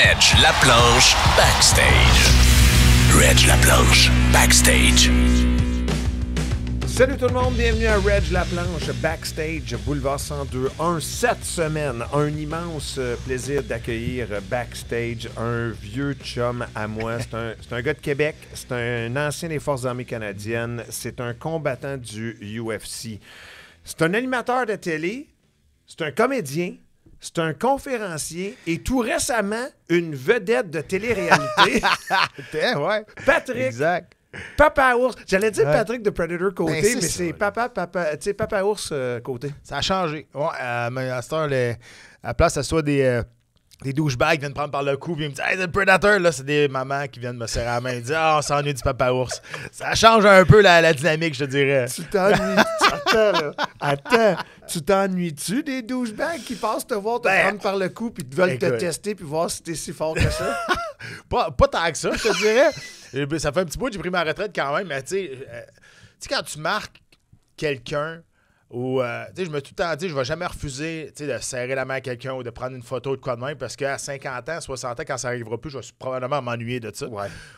Reg La Backstage. Reg Laplanche Backstage. Salut tout le monde, bienvenue à Reg La Backstage Boulevard un Cette semaine, un immense euh, plaisir d'accueillir euh, Backstage, un vieux chum à moi. C'est un, un, gars de Québec, c'est un ancien des Forces armées canadiennes, c'est un combattant du UFC. C'est un animateur de télé, c'est un comédien, c'est un conférencier et tout récemment, une vedette de télé-réalité. ouais. Patrick. Exact. Papa Ours. J'allais dire Patrick de Predator côté, ben, mais c'est Papa, papa, papa Ours euh, côté. Ça a changé. Ouais, euh, à cette à place, ça soit des. Euh, des douchebags viennent prendre par le cou et me disent Hey, c'est le Predator! Là, c'est des mamans qui viennent me serrer la main et dire Ah, on s'ennuie du papa ours. Ça change un peu la, dynamique, je te dirais. Tu t'ennuies. attends, là. Attends. Tu t'ennuies-tu des douchebags qui passent te voir te ben, prendre par le cou puis veulent te tester puis voir si t'es si fort que ça? pas, pas tant que ça, je te dirais. Ben, ça fait un petit bout, j'ai pris ma retraite quand même, mais tu sais, euh, quand tu marques quelqu'un ou, euh, tu sais, je me suis tout le temps dit, je vais jamais refuser de serrer la main à quelqu'un ou de prendre une photo de quoi de même parce qu'à 50 ans, 60 ans, quand ça arrivera plus, je vais probablement m'ennuyer de ça.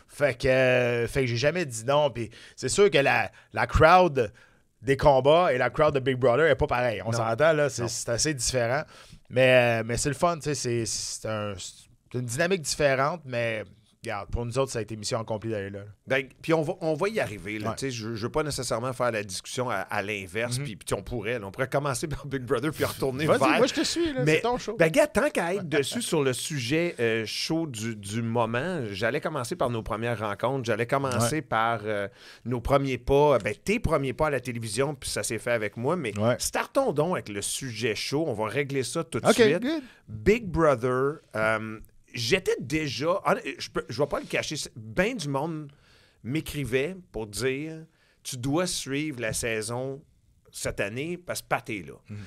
Fait que, euh, fait j'ai jamais dit non. Puis c'est sûr que la, la crowd des combats et la crowd de Big Brother est pas pareil. On s'entend, là, c'est assez différent. Mais, euh, mais c'est le fun, tu sais, c'est une dynamique différente, mais Regarde, pour nous autres, ça a été mission accomplie d'aller là. Ben, puis on va, on va y arriver. Là, Je ne veux pas nécessairement faire la discussion à, l'inverse, mhm. Puis, puis on pourrait. on pourrait commencer par Big Brother puis retourner vers. Moi, je te suis. C'est ton show. Ben, tant qu'à être dessus sur le sujet euh, chaud du, moment, j'allais commencer par nos premières rencontres. J'allais commencer par euh, nos premiers pas, euh, ben, tes premiers pas à la télévision, puis ça s'est fait avec moi. Mais startons donc avec le sujet chaud. On va régler ça tout de suite. Big Brother j'étais déjà. Je ne vais pas le cacher. Bien du monde m'écrivait pour dire tu dois suivre la saison cette année parce que Pat est là. Mhm.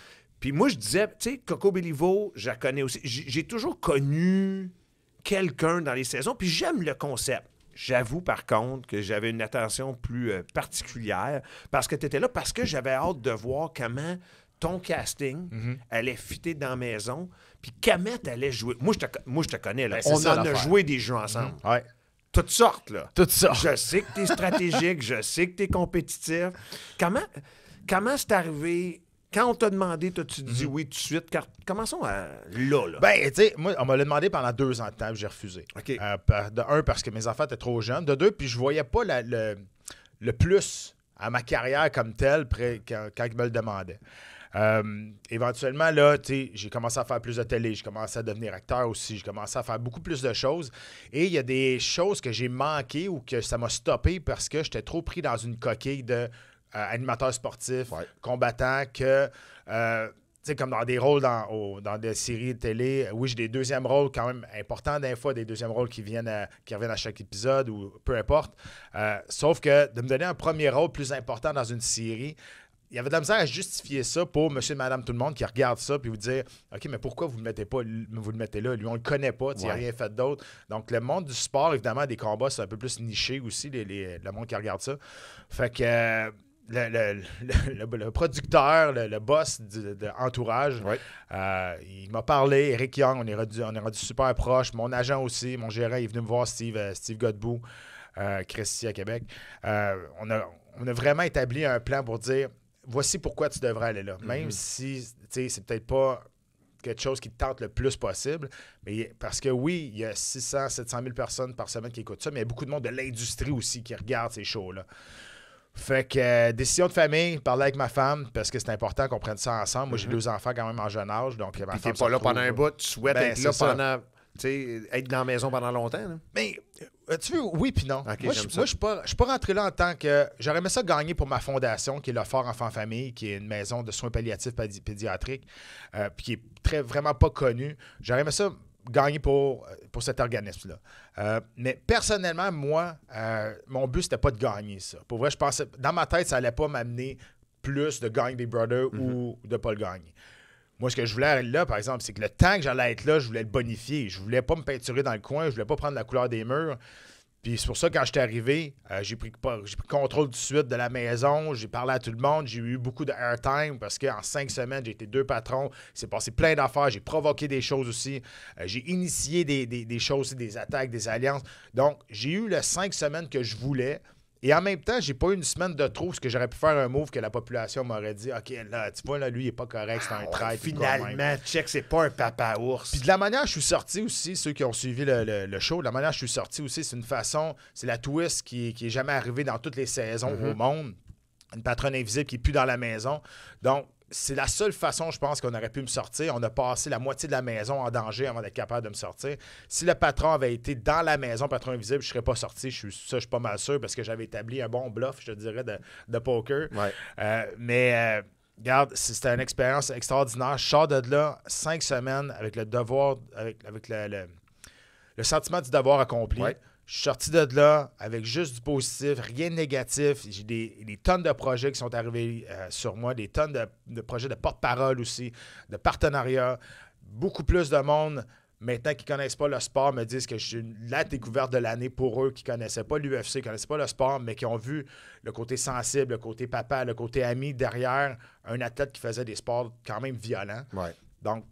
Puis moi, je disais, tu sais, Coco Béliveau, je la connais aussi. J'ai toujours connu quelqu'un dans les saisons, puis j'aime le concept. J'avoue, par contre, que j'avais une attention plus euh, particulière parce que tu étais là, parce que j'avais hâte de voir comment ton casting elle mhm. est allait dans la maison, puis Kamet allait jouer. Moi, je te, connais, là. Ben, on en a joué des jeux ensemble. Mhm. Toutes sortes, là. Toutes sortes. Je sais que es stratégique, je sais que tu es compétitif. Comment, comment c'est arrivé quand on t'a demandé, t'as-tu dit mhm. oui tout de suite? Car, commençons à là, là. Ben, tu sais, moi, on m'a demandé pendant deux ans de temps, j'ai refusé. Euh, de un, parce que mes enfants étaient trop jeunes. De deux, puis je voyais pas le, le, plus à ma carrière comme telle quand, quand, ils me le demandaient. Euh, éventuellement, là, j'ai commencé à faire plus de télé, j'ai commencé à devenir acteur aussi, j'ai commencé à faire beaucoup plus de choses. Et il y a des choses que j'ai manquées ou que ça m'a stoppé parce que j'étais trop pris dans une coquille de euh, sportif, combattant, que. Euh, comme dans des rôles dans, des séries de télé, euh, oui, j'ai des deuxièmes rôles quand même importants des fois, des deuxièmes rôles qui viennent qui reviennent à chaque épisode ou peu importe. sauf que de me donner un premier rôle plus important dans une série, il y avait de la misère à justifier ça pour monsieur et madame tout le monde qui regarde ça puis vous dire OK, mais pourquoi vous le mettez pas vous le mettez là, lui on le connaît pas, il a rien fait d'autre. Donc le monde du sport évidemment des combats c'est un peu plus niché aussi les, les, le monde qui regarde ça. Fait que le, producteur, le, boss de, euh, il m'a parlé, Eric Young, on est, rendu, on est super proche, mon agent aussi, mon gérant, il est venu me voir, Steve, euh, Steve Godbout, euh, Christy à Québec. Euh, on, a, on a vraiment établi un plan pour dire voici pourquoi tu devrais aller là. Mm-hmm. Même si, tu sais, c'est peut-être pas quelque chose qui te tente le plus possible. Mais parce que oui, il y a 600, 700 000 personnes par semaine qui écoutent ça, mais il y a beaucoup de monde de l'industrie aussi qui regarde ces shows-là. Fait que euh, décision de famille, parler avec ma femme, parce que c'est important qu'on prenne ça ensemble. Moi, j'ai mm-hmm. deux enfants quand même en jeune âge, donc euh, ma Puis pas là pendant un bout, tu souhaites ben, être là pendant. Tu sais, être dans la maison pendant longtemps. Mais euh, tu veux, oui puis non. moi, je ne suis pas, rentré là en tant que. J'aurais aimé ça gagner pour ma fondation, qui est le Fort Enfant Famille, qui est une maison de soins palliatifs pédiatriques, euh, qui est très, vraiment pas connue. J'aurais aimé ça gagner pour, euh, pour cet organisme-là. mais personnellement, moi, mon but, c'était pas de gagner ça. Pour vrai, je pensais. Dans ma tête, ça n'allait pas m'amener plus de gagner Big Brother mm-hmm. ou de pas le gagner. Moi, ce que je voulais être là, par exemple, c'est que le temps que j'allais être là, je voulais le bonifier. Je voulais pas me peinturer dans le coin, je voulais pas prendre la couleur des murs. Puis c'est pour ça, quand j'étais arrivé, euh, j'ai pris, contrôle tout de suite de la maison, j'ai parlé à tout le monde, j'ai eu beaucoup de airtime parce qu'en cinq semaines, j'ai été deux patrons, c'est passé plein d'affaires, j'ai provoqué des choses aussi, euh, j'ai initié des, choses des, choses, des attaques, des alliances. Donc, j'ai eu les cinq semaines que je voulais et en même temps, j'ai pas eu une semaine de trop parce que j'aurais pu faire un move que la population m'aurait dit OK, là, tu vois, là, lui, il est pas correct, c'est un ah traître. Finalement, check, c'est pas un papa ours. Puis de la manière je suis sorti aussi, ceux qui ont suivi le, show, de la manière je suis sorti aussi, c'est une façon, c'est la twist qui, qui est jamais arrivée dans toutes les saisons mm-hmm. au monde. Une patronne invisible qui plus dans la maison. Donc, c'est la seule façon, je pense, qu'on aurait pu me sortir. On a passé la moitié de la maison en danger avant d'être capable de me sortir. Si le patron avait été dans la maison, patron invisible, je serais pas sorti. Je suis, suis pas mal sûr parce que j'avais établi un bon bluff, je dirais, de, de poker. Euh, mais. Euh, regarde, c'était une expérience extraordinaire. Je sors de là cinq semaines avec le devoir, avec, le, le, sentiment du devoir accompli. Je suis sorti de là avec juste du positif, rien de négatif. J'ai des, tonnes de projets qui sont arrivés euh, sur moi, des tonnes de, projets de porte-parole aussi, de partenariats. Beaucoup plus de monde maintenant qui ne connaissent pas le sport me disent que je suis la découverte de l'année pour eux qui ne connaissaient pas l'UFC, qui ne connaissaient pas le sport, mais qui ont vu le côté sensible, le côté papa, le côté ami derrière un athlète qui faisait des sports quand même violents. Ouais. Donc,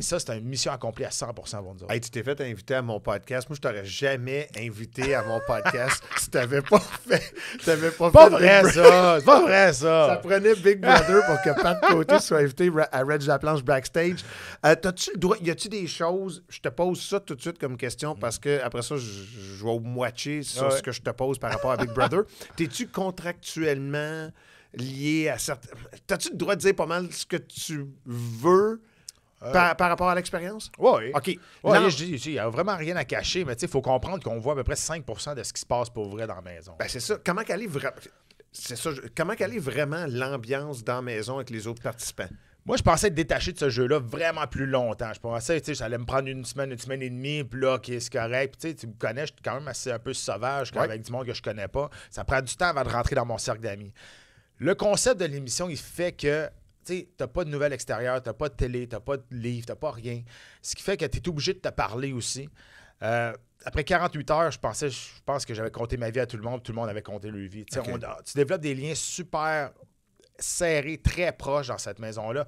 ça, c'est une mission accomplie à 100 va dire. Hey, tu t'es fait inviter à mon podcast. Moi, je t'aurais jamais invité à mon podcast si t'avais pas fait. T'avais pas, pas fait vrai, ça. C'est pas vrai, ça. Ça prenait Big Brother pour que Pat Côté soit invité à Red Planche Backstage. Euh, tu le droit, y a-tu des choses Je te pose ça tout de suite comme question parce que après ça, je vais au moitié sur ce que je te pose par rapport à Big Brother. T'es-tu contractuellement lié à certaines? T'as-tu le droit de dire pas mal ce que tu veux euh, par, rapport à l'expérience? Oui. OK. je dis, il n'y a vraiment rien à cacher, mais il faut comprendre qu'on voit à peu près 5 de ce qui se passe pour vrai dans la maison. Ben, c'est ça. Comment qu'elle est, Comment qu'elle est vraiment l'ambiance dans la maison avec les autres participants? Moi, je pensais être détaché de ce jeu-là vraiment plus longtemps. Je pensais, tu sais, ça me prendre une semaine, une semaine et demie, puis là, OK, c'est correct. Puis, tu, sais, tu me connais, je suis quand même assez un peu sauvage avec du monde que je connais pas. Ça prend du temps avant de rentrer dans mon cercle d'amis. Le concept de l'émission, il fait que tu n'as pas de nouvelles extérieures, tu n'as pas de télé, tu n'as pas de livre, tu n'as pas rien. Ce qui fait que tu es obligé de te parler aussi. Euh, après 48 heures, je pensais, je pense que j'avais compté ma vie à tout le monde, tout le monde avait compté leur vie. tu développes des liens super serrés, très proches dans cette maison-là.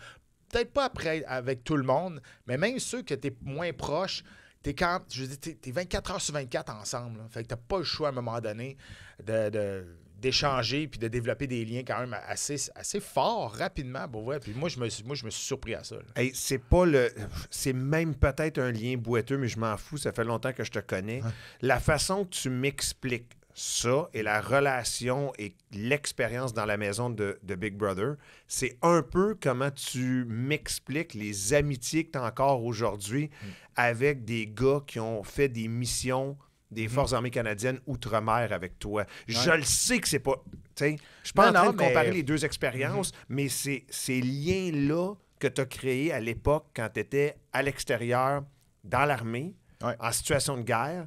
Peut-être pas après avec tout le monde, mais même ceux que tu es moins proche, Tu quand, je es 24 heures sur 24 ensemble. Fait que pas le choix à un moment donné de d'échanger puis de développer des liens quand même assez, assez forts rapidement pour Puis moi je me moi je me suis surpris à ça. c'est pas le c'est même peut-être un lien boiteux mais je m'en fous, ça fait longtemps que je te connais. La façon que tu m'expliques ça et la relation et l'expérience dans la maison de, Big Brother, c'est un peu comment tu m'expliques les amitiés que tu as encore aujourd'hui mm. avec des gars qui ont fait des missions des mhm. Forces armées canadiennes outre-mer avec toi. Je le sais que c'est pas. Je suis pas en train de comparer les deux expériences, mhm. mais c'est ces liens-là que tu as créés à l'époque quand tu étais à l'extérieur, dans l'armée, en situation de guerre.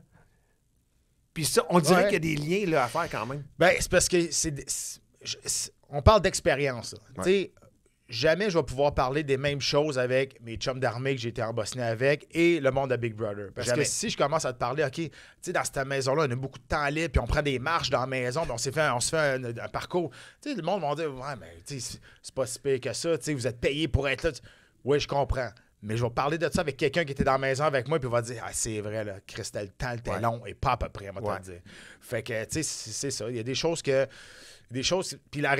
Puis ça, on dirait qu'il y a des liens là, à faire quand même. Ben, c'est parce que c'est. On parle d'expérience. sais jamais je vais pouvoir parler des mêmes choses avec mes chums d'armée que j'ai été en Bosnie avec et le monde de Big Brother. Parce que si je commence à te parler, OK, tu sais, dans cette maison-là, on a beaucoup de temps libre, puis on prend des marches dans la maison, puis on, fait, on se fait un, parcours. Tu sais, le monde va dire, ouais, mais tu sais, c'est pas si pire que ça, tu sais, vous êtes payé pour être là. Oui, je comprends. Mais je vais parler de ça avec quelqu'un qui était dans la maison avec moi, puis il va dire Ah, c'est vrai, là, Christelle, le temps long et pas à peu près, on va dire. Fait que, tu sais, c'est ça. Il y a des choses que. Des choses. Puis la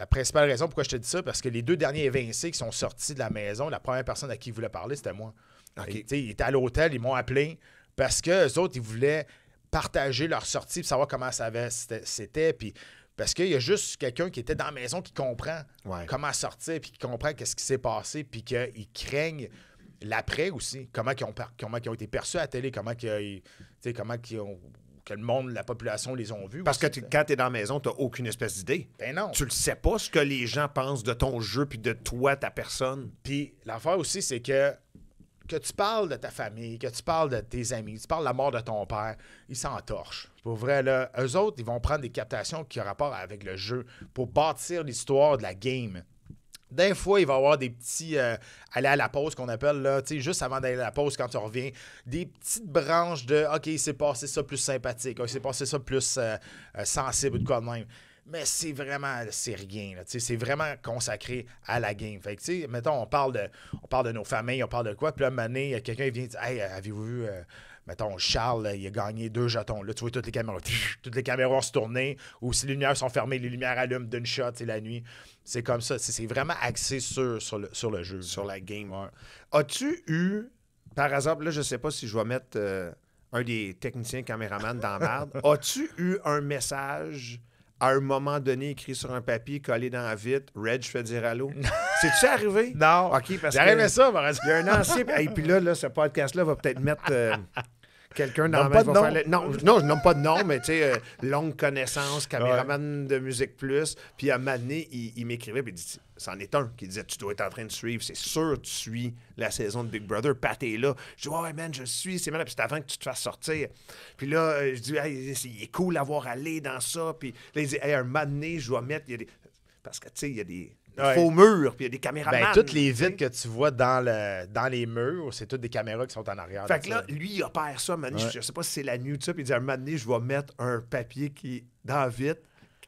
la principale raison pourquoi je te dis ça, parce que les deux derniers évincés qui sont sortis de la maison, la première personne à qui ils voulaient parler, c'était moi. ils étaient à l'hôtel, ils m'ont appelé parce que les autres, ils voulaient partager leur sortie, et savoir comment ça avait, c'était, puis parce qu'il y a juste quelqu'un qui était dans la maison qui comprend comment sortir, puis qui comprend qu'est-ce qui s'est passé, puis qu'ils craignent l'après aussi, comment ils, ont, comment ont été perçus à la télé, comment ils, comment ils ont que le monde, la population les ont vus. Parce que quand tu es dans la maison, t'as aucune espèce d'idée. Ben non. Tu le sais pas ce que les gens pensent de ton jeu puis de toi, ta personne. Puis l'affaire aussi, c'est que que tu parles de ta famille, que tu parles de tes amis, tu parles de la mort de ton père, ils s'entorchent. Pour vrai, là, eux autres, ils vont prendre des captations qui ont rapport avec le jeu pour bâtir l'histoire de la game. D'un fois, il va y avoir des petits euh, aller à la pause qu'on appelle, là, juste avant d'aller à la pause quand on revient, des petites branches de OK, il s'est passé ça plus sympathique, il s'est passé ça plus euh, euh, sensible ou de quoi de même. Mais c'est vraiment, c'est rien. C'est vraiment consacré à la game. Fait que, mettons, on parle, de, on parle de nos familles, on parle de quoi. Puis là, à un moment donné, quelqu'un vient dire Hey, avez-vous vu mettons, Charles, euh, il a gagné deux jetons. Là, tu vois toutes les caméras, toutes les caméras se tourner. Ou si les lumières sont fermées, les lumières allument d'une shot, c'est la nuit. C'est comme ça. C'est vraiment axé sur, sur, le, sur le jeu. Sur la game. As-tu eu, par exemple, là, je sais pas si je vais mettre euh, un des techniciens caméramans dans merde. As-tu eu un message à un moment donné écrit sur un papier, collé dans la vitre, je fais dire allô. C'est-tu arrivé? Non. OK, parce que. ça, Il y a un ancien. Et puis là, ce podcast-là va peut-être mettre. Euh, quelqu'un dans la va Faire... Non, non, je nomme pas de nom, mais tu sais, euh, longue connaissance, caméraman de Musique Plus. Puis à Mané, il, m'écrivait, puis il dit c'en est un qui disait Tu dois être en train de suivre, c'est sûr, tu suis la saison de Big Brother, Pat est là. Je dis Ouais, man, je suis, c'est mal, puis c'est avant que tu te fasses sortir. Puis là, euh, je dis Il est cool d'avoir allé dans ça. Puis là, il dit Hey, un moment je dois mettre. des... Parce que, tu sais, il y a des Ouais. faux murs, puis il y a des caméras ben, toutes les vitres que tu vois dans, le, dans les murs, c'est toutes des caméras qui sont en arrière. Fait que là, lui, il opère ça, mané, je, ne sais pas si c'est la nuit, ça, puis il dit, un moment donné, je vais mettre un papier qui dans la vitre,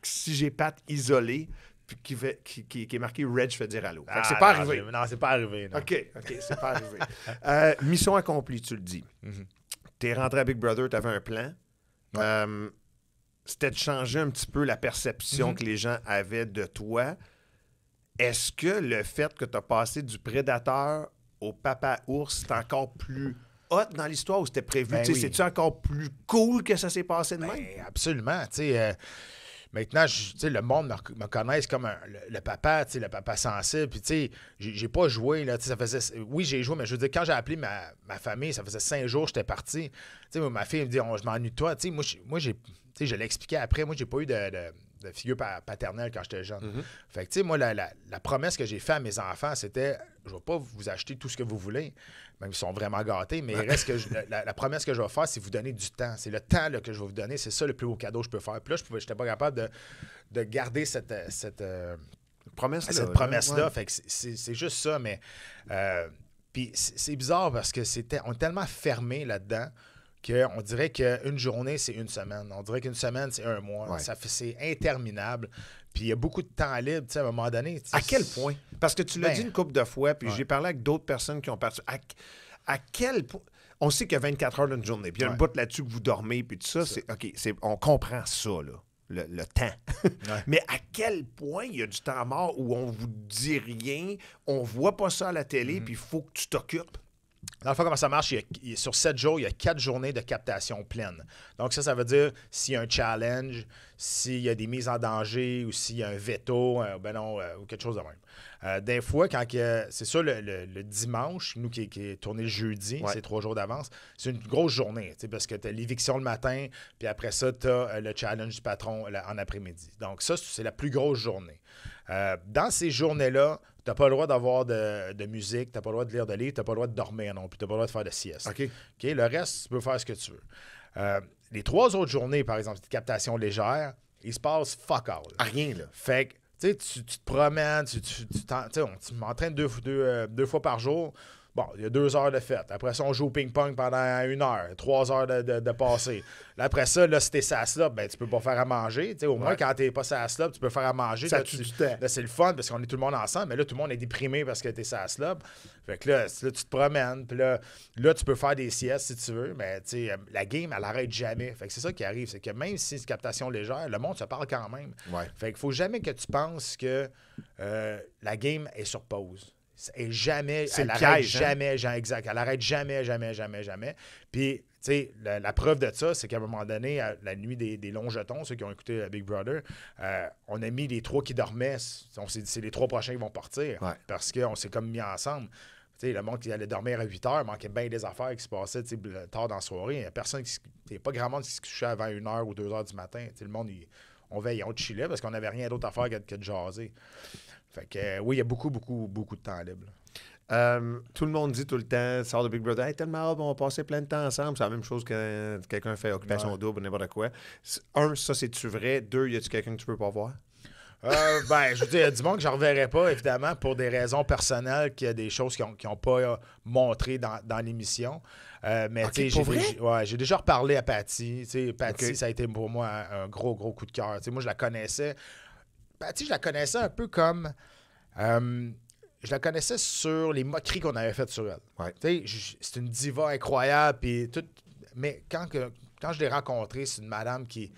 si j'ai pas isolée, puis qui, qui, qui, est marqué Red, je fais dire allô. l'eau. ah, c'est pas arrivé. Non, c'est pas arrivé. OK, OK, c'est pas arrivé. Euh, mission accomplie, tu le dis. Tu mhm. es T'es rentré à Big Brother, t'avais un plan. Euh, c'était de changer un petit peu la perception mhm. que les gens avaient de toi. Est-ce que le fait que tu as passé du prédateur au papa ours, c'est encore plus hot dans l'histoire ou c'était prévu? Ben c'est-tu encore plus cool que ça s'est passé de ben, Absolument. Euh, maintenant, le monde me, connaît comme le, papa, le papa sensible. Puis, tu j'ai pas joué. Là, ça faisait, oui, j'ai joué, mais je veux dire, quand j'ai appelé ma, famille, ça faisait cinq jours que j'étais parti. ma fille me dit Je m'ennuie de toi. moi, moi j'ai je l'expliquais après. Moi, j'ai pas eu de de figure paternelle quand j'étais jeune. Mm-hmm. Fait que, tu sais, moi, la, promesse que j'ai faite à mes enfants, c'était je vais pas vous acheter tout ce que vous voulez, même ils sont vraiment gâtés, mais que la, promesse que je vais faire, c'est vous donner du temps. C'est le temps que je vais vous donner, c'est ça le plus beau cadeau que je peux faire. Puis là, je n'étais pas capable de, garder cette. promesse -là, cette euh, promesse-là, fait que c'est juste ça, mais euh, puis c'est bizarre parce que c'était on est tellement fermé là-dedans qu'on dirait qu'une journée, c'est une semaine. On dirait qu'une semaine, c'est un mois. c'est interminable. Puis il y a beaucoup de temps libre, tu sais, à un moment donné. À quel point? Parce que tu l'as ben, dit une couple de fois, puis j'ai parlé avec d'autres personnes qui ont perdu. À, quel point? On sait qu'il y a 24 heures d'une journée, puis il y a une là-dessus que vous dormez, puis tout ça. C'est, OK, c'est, on comprend ça, là. Le, temps. Mais à quel point il y a du temps mort où on vous dit rien, on voit pas ça à la télé, mm-hmm. puis il faut que tu t'occupes. Dans le fond, comment ça marche? sur sept jours, il y a quatre journées de captation pleine. Donc, ça, ça veut dire s'il y a un challenge, s'il y a des mises en danger ou s'il y a un veto, euh, ben non, euh, ou quelque chose de même. Euh, des fois, quand c'est ça, le, dimanche, nous qui, qui est tourné le jeudi, c'est trois jours d'avance, c'est une grosse journée, parce que tu as l'éviction le matin, puis après ça, tu as le challenge du patron en après-midi. Donc, ça, c'est la plus grosse journée. dans ces journées-là, T'as pas le droit d'avoir de, de musique, t'as pas le droit de lire de livres, t'as pas le droit de dormir non plus, t'as pas le droit de faire de sieste. OK. OK, le reste, tu peux faire ce que tu veux. Euh, les trois autres journées, par exemple, de captation légère, il se passe fuck all. rien, là. Fait que, tu, tu te promènes, tu, tu, deux, euh, deux fois par jour. Bon, il y a deux heures de fête. Après ça, on joue au ping-pong pendant une heure, trois heures de, de, passé. après ça, là, si t'es ça slop, ben, tu peux pas faire à manger. au moins, quand t'es pas ça slop, tu peux faire à manger. Ça là, c'est le fun parce qu'on est tout le monde ensemble, mais là, tout le monde est déprimé parce que t'es sa slop. Fait que là, tu te promènes, puis là, là, tu peux faire des siestes si tu veux, mais euh, la game, elle arrête jamais. Fait que c'est ça qui arrive, c'est que même si c'est une captation légère, le monde se parle quand même. Fait qu'il faut jamais que tu penses que euh, la game est sur pause. Et jamais, elle hein? jamais, jamais, exact. Elle arrête jamais, jamais, jamais, jamais. Puis, tu sais, la, preuve de ça, c'est qu'à un moment donné, la nuit des, longs jetons, ceux qui ont écouté euh, Big Brother, euh, on a mis les trois qui dormaient. On s'est dit, c'est les trois prochains qui vont partir. Parce qu'on s'est comme mis ensemble. sais, le monde qui allait dormir à 8 heures, manquait bien des affaires qui se passaient tard dans la soirée. Il n'y a personne qui pas grand monde qui se couchait avant 1 h ou 2 h du matin. le monde, on veillait, on chillait parce qu'on n'avait rien d'autre à faire que, que de jaser. Fait que euh, oui, il y a beaucoup, beaucoup, beaucoup de temps libre. Euh, tout le monde dit tout le temps, sort de Big Brother, hey, tellement on va passer plein de temps ensemble. C'est la même chose que quelqu'un fait occupation ouais. double, n'importe quoi. Un, ça, c'est-tu vrai? Deux, y a-tu quelqu'un que tu peux pas voir? Euh, ben, je veux il y a du monde que je ne reverrai pas, évidemment, pour des raisons personnelles, qu'il y a des choses qui n'ont ont pas montré dans, l'émission. mais tu j'ai, j'ai déjà reparlé à Patty. Patty, ça a été pour moi un gros, gros coup de cœur. Moi, je la connaissais ben, je la connaissais un peu comme. Euh, je la connaissais sur les moqueries qu'on avait faites sur elle. C'est une diva incroyable. mais quand, que, quand je l'ai rencontrée, c'est une madame qui.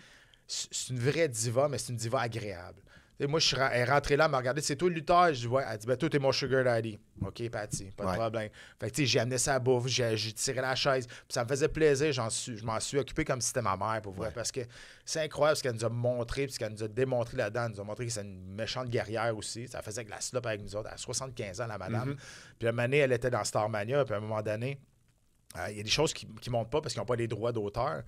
C'est une vraie diva, mais c'est une diva agréable moi, je suis elle là, elle m'a regardé, c'est toi le lutteur? Je dis, Elle dit, ben, toi, t'es mon sugar daddy. OK, Patty, pas de problème. Fait que, tu sais, j'ai amené sa bouffe, j'ai, tiré la chaise. Puis ça me faisait plaisir, j'en suis, je m'en suis occupé comme si c'était ma mère, pour vrai. Parce que c'est incroyable ce qu'elle nous a montré, puis ce qu'elle nous a démontré là-dedans. Elle nous a montré que c'est une méchante guerrière aussi. Ça faisait que la slop avec nous autres. À 75 ans, la madame. Mhm. Puis à un moment donné, elle était dans Starmania, puis à un moment donné, euh, il y a des choses qui ne montent pas parce qu'ils n'ont pas les droits d'auteur.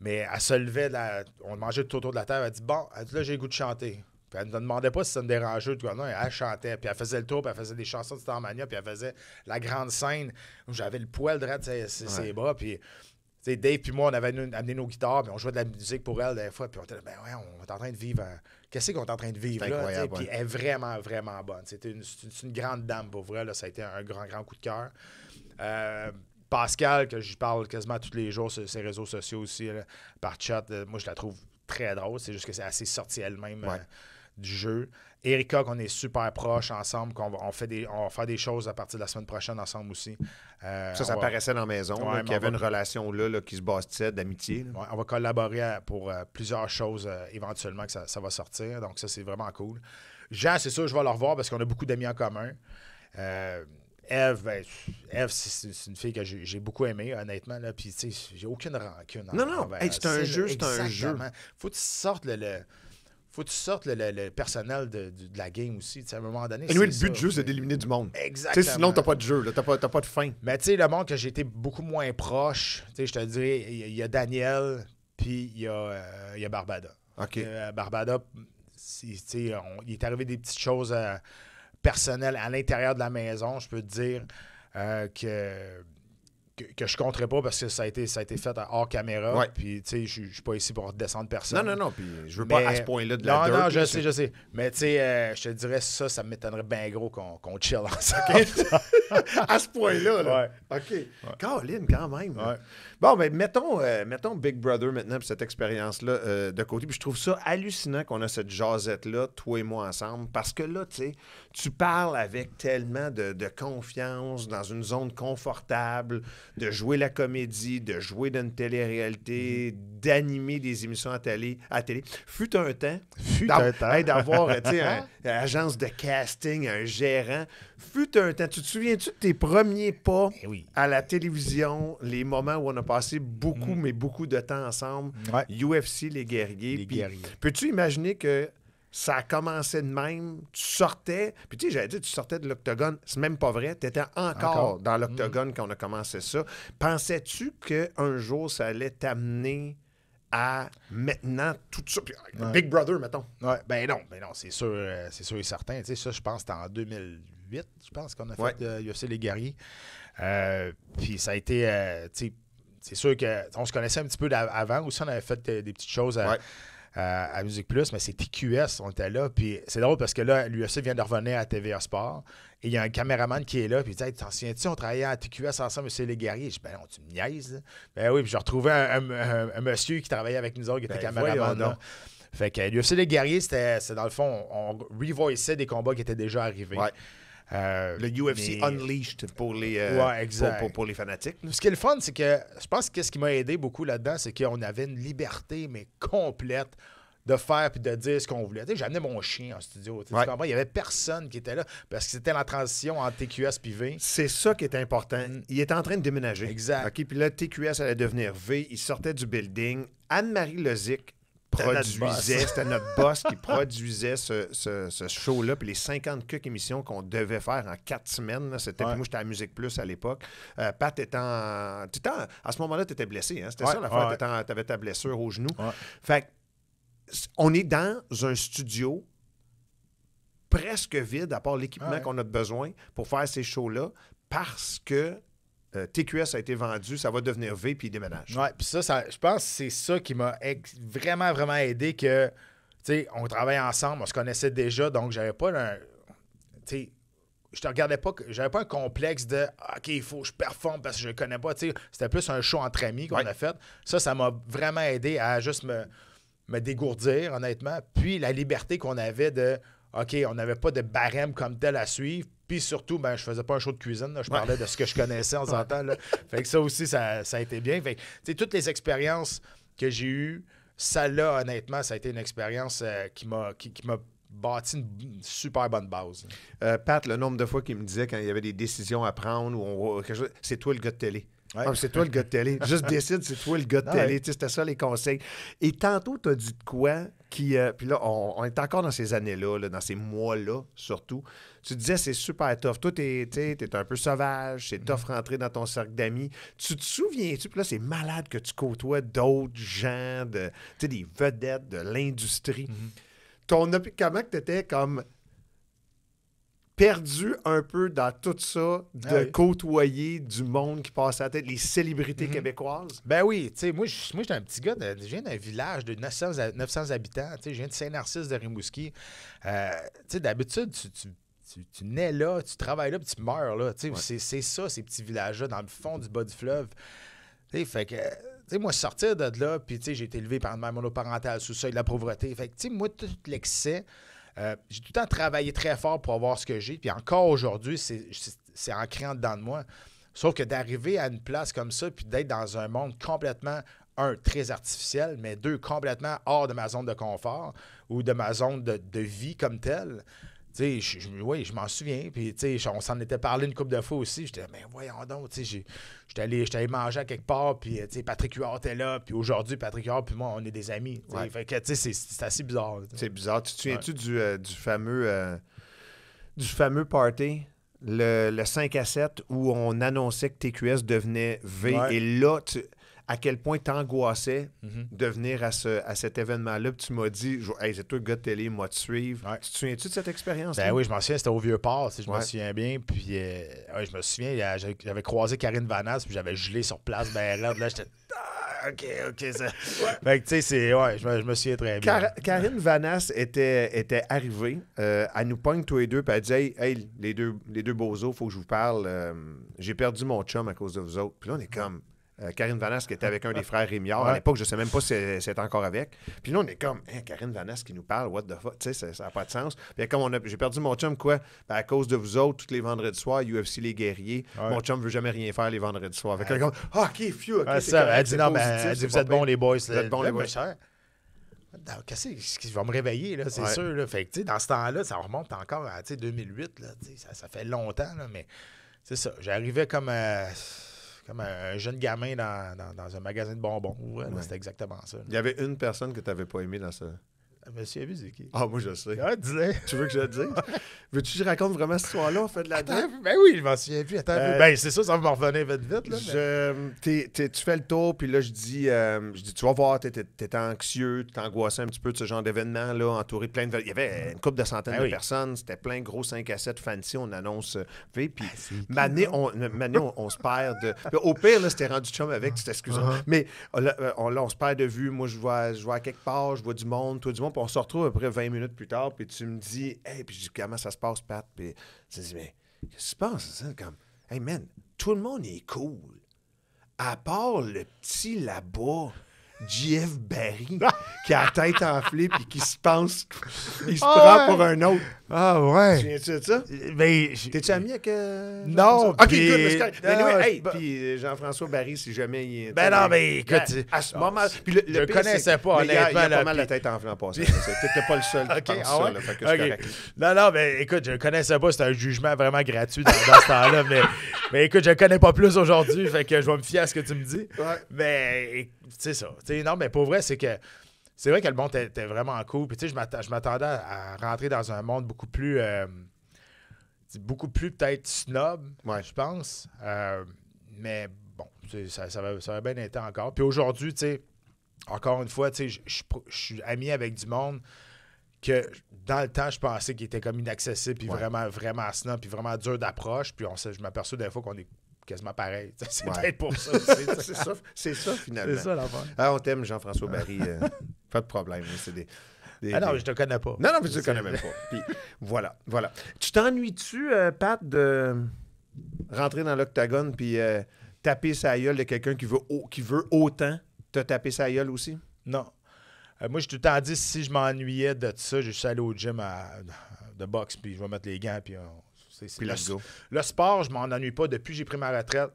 Mais elle se levait, la... on mangeait tout autour de la terre. Elle dit Bon, là, j'ai goût de chanter elle ne demandait pas si ça me dérangeait ou quoi. elle chantait. Puis elle faisait le tour, puis elle faisait des chansons de Starmania, puis elle faisait la grande scène où j'avais le poil droit de ses, Puis Dave puis moi, on avait amené nos guitares, mais on jouait de la musique pour elle des fois, puis on était ben ouais, on est en train de vivre. Qu'est-ce qu'on est en train de vivre? Là, Puis elle est vraiment, vraiment bonne. C'était une, grande dame pour vrai. Ça a été un grand, grand coup de cœur. Euh, Pascal, que je parle quasiment tous les jours sur ses réseaux sociaux aussi, par chat, euh, moi je la trouve très drôle. C'est juste que c'est assez sorti elle-même. Euh, du jeu. Erika, qu'on est super proche ensemble, qu'on va, fait des, on faire des choses à partir de la semaine prochaine ensemble aussi. Euh, ça, ça paraissait dans la maison, qu'il y avait une relation là, qui se bâtissait d'amitié. on va collaborer pour euh, plusieurs choses euh, éventuellement que ça, va sortir. Donc, ça, c'est vraiment cool. Jean, c'est sûr, je vais le revoir parce qu'on a beaucoup d'amis en commun. Eve, ben, c'est, une fille que j'ai, beaucoup aimée, honnêtement. Là, puis, tu sais, j'ai aucune rancune. non, non, c'est un jeu, c'est un jeu. Faut que tu sortes le faut que tu sortes le, personnel de, de, la game aussi. à un moment donné. Anyway, le but du jeu, c'est d'éliminer du monde. Exactement. Sinon, sinon, t'as pas de jeu, t'as pas, pas de fin. Mais tu sais, le monde que j'ai été beaucoup moins proche, je te dirais, il y, a Daniel, puis il y, euh, y, a Barbada. OK. Euh, Barbada, il est arrivé des petites choses euh, personnelles à l'intérieur de la maison, je peux te dire, que que, que, je compterai pas parce que ça a été, ça a été fait hors caméra. Puis, tu sais, je suis pas ici pour descendre personne. Non, non, non. Puis, je veux pas à ce point-là de la Non, non, je sais, je sais. Mais, tu sais, euh, je te dirais, ça, ça m'étonnerait bien gros qu'on qu chill ensemble. à ce point-là, là. OK. Caroline, quand même. Bon, mais ben, mettons, euh, mettons Big Brother maintenant, puis cette expérience-là euh, de côté. Puis, je trouve ça hallucinant qu'on a cette jasette-là, toi et moi ensemble, parce que là, tu sais, tu parles avec tellement de confiance, dans une zone confortable de jouer la comédie, de jouer dans une télé-réalité, d'animer des émissions à télé. télé. Fut un temps. Fut un temps. D'avoir une agence de casting, un gérant. Fut un temps. Tu te souviens-tu de tes premiers pas eh à la télévision, les moments où on a passé beaucoup, mm. mais beaucoup de temps ensemble? UFC, les guerriers. Les guerriers. Peux-tu imaginer que ça a commencé de même, tu sortais, puis tu sais, j'avais dit, tu sortais de l'octogone, c'est même pas vrai, tu étais encore, dans hmm. l'octogone quand on a commencé ça. Pensais-tu qu'un jour, ça allait t'amener à maintenant tout ça. Puis, euh, Big Brother, mettons. ben non, ben non, c'est sûr, euh, sûr et certain. Tu sais, ça, je pense c'était en 2008, je pense qu'on a fait euh, les guerriers. Euh, puis ça a été, tu sais, c'est sûr que on se connaissait un petit peu avant aussi, on avait fait des petites choses à, euh, à, Musique Plus, mais c'est TQS, on était là. Puis c'est drôle parce que là, l'UFC vient de revenir à TVA Sport. Et il y a un caméraman qui est là, puis il dit hey, T'en souviens-tu, on travaillait à TQS ensemble, monsieur Les Guerriers Je dis Ben non, tu me niaises. Ben oui, puis je retrouvais un, monsieur qui travaillait avec nous autres, qui était ben, caméraman. Fait que l'UFC Les Guerriers, c'était dans le fond, on, revoisait des combats qui étaient déjà arrivés. Euh, le UFC Unleashed pour les, euh, fanatiques. Ce qui est le fun, c'est que je pense que ce qui m'a aidé beaucoup là-dedans, c'est qu'on avait une liberté, mais complète de faire puis de dire ce qu'on voulait. J'amenais mon chien en studio. il n'y avait personne qui était là parce que c'était la transition entre TQS et V. C'est ça qui est important. Mm. Il est en train de déménager. Exact. OK, puis là, TQS allait devenir V. Il sortait du building. Anne-Marie Lozic produisait, c'était notre boss qui produisait ce, show-là, puis les 50 cuques émissions qu'on devait faire en quatre semaines, c'était, moi j'étais à Musique Plus à l'époque, euh, Pat étant, à ce moment-là, tu étais blessé, hein, c'était ça la tu avais ta blessure au genou, fait on est dans un studio presque vide, à part l'équipement qu'on a besoin pour faire ces shows-là, parce que euh, TQS a été vendu, ça va devenir V, puis il déménage. Ouais, puis ça, ça je pense que c'est ça qui m'a vraiment, vraiment aidé que, tu sais, on travaille ensemble, on se connaissait déjà, donc j'avais pas un. Tu sais, je te regardais pas, j'avais pas un complexe de ah, OK, il faut que je performe parce que je connais pas. C'était plus un show entre amis qu'on a fait. Ça, ça m'a vraiment aidé à juste me dégourdir, honnêtement. Puis la liberté qu'on avait de OK, on n'avait pas de barème comme tel à suivre. Puis surtout, ben, je faisais pas un show de cuisine. Je parlais de ce que je connaissais en temps Fait que ça aussi, ça, ça a été bien. Fait que, toutes les expériences que j'ai eues, ça là, honnêtement, ça a été une expérience euh, qui m'a qui, bâti une super bonne base. Euh, Pat, le nombre de fois qu'il me disait quand il y avait des décisions à prendre ou c'est toi le gars de télé. Ah, c'est toi le gars de télé. Juste décide, c'est toi le gars de ah télé. C'était ça les conseils. Et tantôt, tu as dit de quoi qui. Euh, puis là, on, est encore dans ces années-là, dans ces mois-là surtout. Tu disais, c'est super tough. Toi, tu es un peu sauvage, c'est tough mm-hmm. rentrer dans ton cercle d'amis. Tu te souviens-tu, puis là, c'est malade que tu côtoies d'autres gens, de, des vedettes de l'industrie. Mm-hmm. Ton Comment que tu étais comme perdu un peu dans tout ça ah de côtoyer du monde qui passe à la tête, les célébrités mhm. québécoises? Ben oui, tu sais, moi, je un petit gars, je viens d'un village de 900, habitants, tu sais, je viens de Saint-Narcisse de Rimouski. Euh, tu sais, d'habitude, tu, tu nais là, tu travailles là, puis tu meurs là. C'est ça, ces petits villages-là, dans le fond du bas du fleuve. fait que, moi, sortir de là, puis j'ai été élevé par une mère monoparentale sous seuil de la pauvreté. Fait que, moi, tout l'excès, euh, j'ai tout le temps travaillé très fort pour avoir ce que j'ai. Puis encore aujourd'hui, c'est ancré en dedans de moi. Sauf que d'arriver à une place comme ça, puis d'être dans un monde complètement, un, très artificiel, mais deux, complètement hors de ma zone de confort ou de ma zone de vie comme telle, je, oui, je m'en souviens. Puis, on s'en était parlé une couple de fois aussi. J'étais, mais voyons donc, j'étais allé, allé manger à quelque part, puis euh, Patrick Huard était là. Puis aujourd'hui, Patrick Huard, puis moi, on est des amis. Fait que, c'est assez bizarre. C'est bizarre. Tu te souviens-tu du, euh, du, fameux euh, du fameux party, le, le, 5 à 7, où on annonçait que TQS devenait V. Et là, tu à quel point t'angoissais mhm. de venir à, ce, à cet événement-là. tu m'as dit, c'est toi le gars de télé, moi te suivre. Tu te souviens-tu de cette expérience? Ben oui, je m'en souviens, c'était au Vieux-Port, je m'en me souviens bien. Puis euh, je me souviens, j'avais croisé Karine Vanasse, puis j'avais gelé sur place, ben là, j'étais. Ah, ok, ok, ça. tu sais, c'est. Ouais, je me, souviens très bien. Karine Vanasse était, était arrivée. Euh, elle nous pogne tous les deux, puis elle dit Hey, les, deux, les deux faut que je vous parle. Euh, j'ai perdu mon chum à cause de vous autres. Puis là, on est comme euh, Karine Vanas, qui était avec un des frères Rémiard. À l'époque, je ne sais même pas si elle, encore avec. Puis là, on est comme, hein Karine Vanas qui nous parle, what the fuck, tu sais, ça n'a pas de sens. Puis comme on a, j'ai perdu mon chum, quoi, ben, à cause de vous autres, tous les vendredis soirs, UFC Les Guerriers, mon chum ne veut jamais rien faire les vendredis soirs. Fait que comme, ah, ok, fiu, ok, c'est ça. elle dit, non, mais ben, elle dit, vous êtes bons les boys. Vous êtes bons les boys. Qu'est-ce qui va me réveiller, là, c'est sûr. Là. Fait que, dans ce temps-là, ça remonte encore à 2008. Là, ça, fait longtemps, là, mais c'est ça. J'arrivais comme. à... Euh, un, jeune gamin dans, un magasin de bonbons. C'était exactement ça. Il y avait une personne que tu n'avais pas aimée dans ce. Ah, Monsieur qui. Ah, moi, je sais. Ah, tu veux que je le dise? Veux-tu que je raconte vraiment cette histoire-là? On fait de la Ben oui, je m'en souviens plus. Euh, ben c'est ça, ça va me revenir vite, vite. tu fais le tour, puis là, je dis, euh, je dis tu vas voir, t'es, t'es, anxieux, t'es angoissé un petit peu de ce genre d'événement, là, entouré de plein de. Il y avait hmm. une couple de centaines ben de personnes, c'était plein de gros 5 à 7 fancy, on annonce. Euh, puis, ah, mané, on, se perd de. Au pire, là, c'était rendu chum avec, tu t'excuses. Uh-huh. Mais oh, là, on, se perd de vue. Moi, je vois, je vois quelque part, je vois du monde, toi, du monde on se retrouve après 20 minutes plus tard, puis tu me dis, hey, puis je dis, comment ça se passe, Pat? Puis tu dis, mais qu'est-ce qui se passe? Comme, hey man, tout le monde est cool. À part le petit là-bas. Jeff Barry qui a la tête enflée puis qui se pense il se ah prend pour un autre. Ah ouais. Tu viens-tu de ça? Euh, ben, T'es-tu ami avec. Euh, non, Ok, écoute, mais ben, hey, puis euh, Jean-François Barry, si jamais il Ben non, mais ben, écoute. À, ce ah, moment. Puis le, le je ne connaissais pas, honnêtement. Il a, il pas mal la tête en flanc passé. T'étais pas le seul qui ah ça, là, Non, non, mais écoute, je connaissais pas. C'était un jugement vraiment gratuit dans, ce temps-là. Mais, mais écoute, je connais pas plus aujourd'hui. Fait que je vais me fier à ce que tu me dis. Ouais. Mais c'est ça. C'est non, mais pour vrai, c'est que c'est vrai que le monde était vraiment cool. Puis tu sais, je m'attendais à rentrer dans un monde beaucoup plus. Euh, beaucoup plus peut-être snob, je pense. Euh, mais bon, ça, va, ça bien être encore. Puis aujourd'hui, tu sais, encore une fois, tu sais, je, suis ami avec du monde que dans le temps, je pensais qu'il était comme inaccessible, puis vraiment, vraiment snob, puis vraiment dur d'approche. Puis on, je m'aperçois des fois qu'on est quasiment pareil. C'est peut-être pour ça. C'est ça, finalement. C'est ça l'enfant. Ah, on t'aime, Jean-François ah. Barry. Euh, pas de problème. Hein, c'est des, ah non, je te connais pas. Non, non, je te connais même pas. Puis, voilà, voilà. Tu t'ennuies-tu, euh, Pat, de rentrer dans l'octogone puis euh, taper sa gueule de quelqu'un qui veut, qui veut autant te taper sa gueule aussi? Non. moi, je tout le dit, si je m'ennuyais de ça, je suis allé au gym à... de boxe, puis je vais mettre les gants, puis on le, sport, je m'en ennuie pas depuis que j'ai pris ma retraite.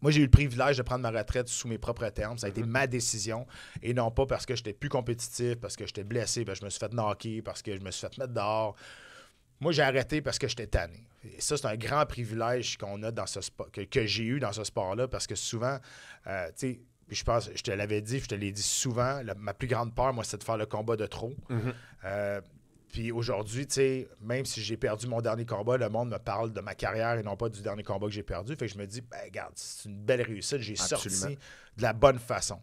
Moi, j'ai eu le privilège de prendre ma retraite sous mes propres termes. Ça a été mhm. ma décision. Et non pas parce que j'étais plus compétitif, parce que j'étais blessé, parce que je me suis fait knocker, parce que je me suis fait mettre dehors. Moi, j'ai arrêté parce que j'étais tanné. Et ça, c'est un grand privilège qu'on a dans ce sport, que, j'ai eu dans ce sport-là, parce que souvent, euh, tu sais, je pense, je te l'avais dit, je te l'ai dit souvent, ma plus grande peur, moi, c'est de faire le combat de trop. Mhm. Euh, puis aujourd'hui, tu sais, même si j'ai perdu mon dernier combat, le monde me parle de ma carrière et non pas du dernier combat que j'ai perdu. Fait que je me dis, ben, regarde, c'est une belle réussite, j'ai sorti de la bonne façon.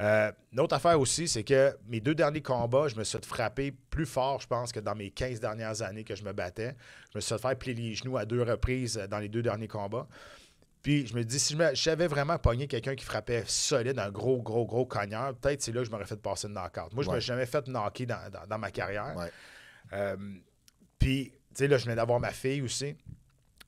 Euh, autre affaire aussi, c'est que mes deux derniers combats, je me suis frappé plus fort, je pense, que dans mes 15 dernières années que je me battais. Je me suis fait plier les genoux à deux reprises dans les deux derniers combats. Puis je me dis, si j'avais vraiment pogné quelqu'un qui frappait solide, un gros, gros, gros cogneur, peut-être c'est là que je m'aurais fait passer une knock-out. Moi, je ne jamais fait knocker dans, ma carrière. Euh, puis, tu sais, là, je venais d'avoir ma fille aussi.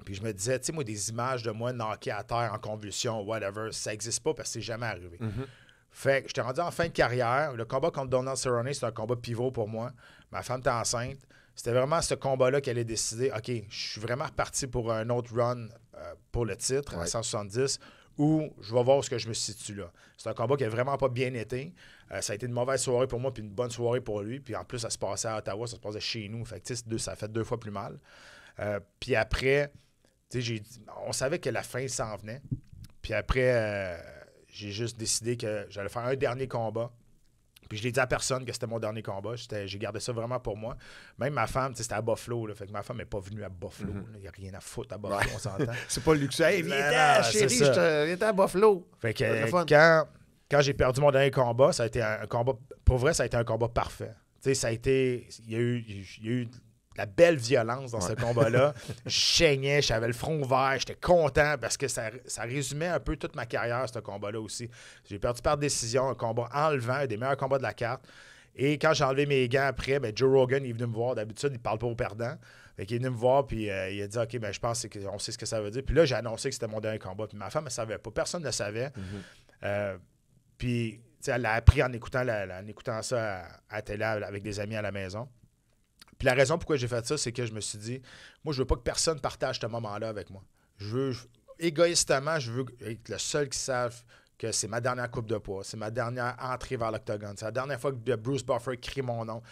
Puis je me disais, tu sais, moi, des images de moi knocké à terre en convulsion, whatever, ça n'existe pas parce que c'est jamais arrivé. Mm-hmm. Fait que j'étais rendu en fin de carrière. Le combat contre Donald Cerrone, c'est un combat pivot pour moi. Ma femme était enceinte. C'était vraiment ce combat-là qui allait décider OK, je suis vraiment parti pour un autre run euh, pour le titre en à 170 où je vais voir ce que je me situe là. C'est un combat qui n'a vraiment pas bien été. Euh, ça a été une mauvaise soirée pour moi puis une bonne soirée pour lui. Puis en plus, ça se passait à Ottawa, ça se passait chez nous. Fait ça a fait deux fois plus mal. Euh, puis après, on savait que la fin s'en venait. Puis après, j'ai juste décidé que j'allais faire un dernier combat puis je l'ai dit à personne que c'était mon dernier combat. J'ai gardé ça vraiment pour moi. Même ma femme, c'était à Buffalo. fait que ma femme n'est pas venue à Buffalo. Il mhm. n'y a rien à foutre à Buffalo, on s'entend. c'est pas le luxe. Hey, viens chérie, viens à Buffalo. Fait que quand, quand j'ai perdu mon dernier combat, ça a été un combat. Pour vrai, ça a été un combat parfait. Tu sais, ça a été. Il y a eu, il y a eu la belle violence dans ce combat-là. je j'avais le front ouvert, j'étais content parce que ça, résumait un peu toute ma carrière, ce combat-là aussi. J'ai perdu par décision, un combat enlevant, un des meilleurs combats de la carte. Et quand j'ai enlevé mes gants après, ben, Joe Rogan est venu me voir. D'habitude, il parle pas aux perdants. il est venu me voir, puis euh, il a dit Ok, ben, je pense qu'on sait ce que ça veut dire. Puis là, j'ai annoncé que c'était mon dernier combat. Puis ma femme ne savait pas. Personne ne savait. Mm-hmm. Euh, puis elle l'a appris en écoutant, écoutant ça à, à télé avec des amis à la maison. Puis la raison pourquoi j'ai fait ça, c'est que je me suis dit, moi, je veux pas que personne partage ce moment-là avec moi. Je veux, égoïstement, je veux être le seul qui sache que c'est ma dernière coupe de poids, c'est ma dernière entrée vers l'octogone, c'est la dernière fois que Bruce Buffer crie mon nom.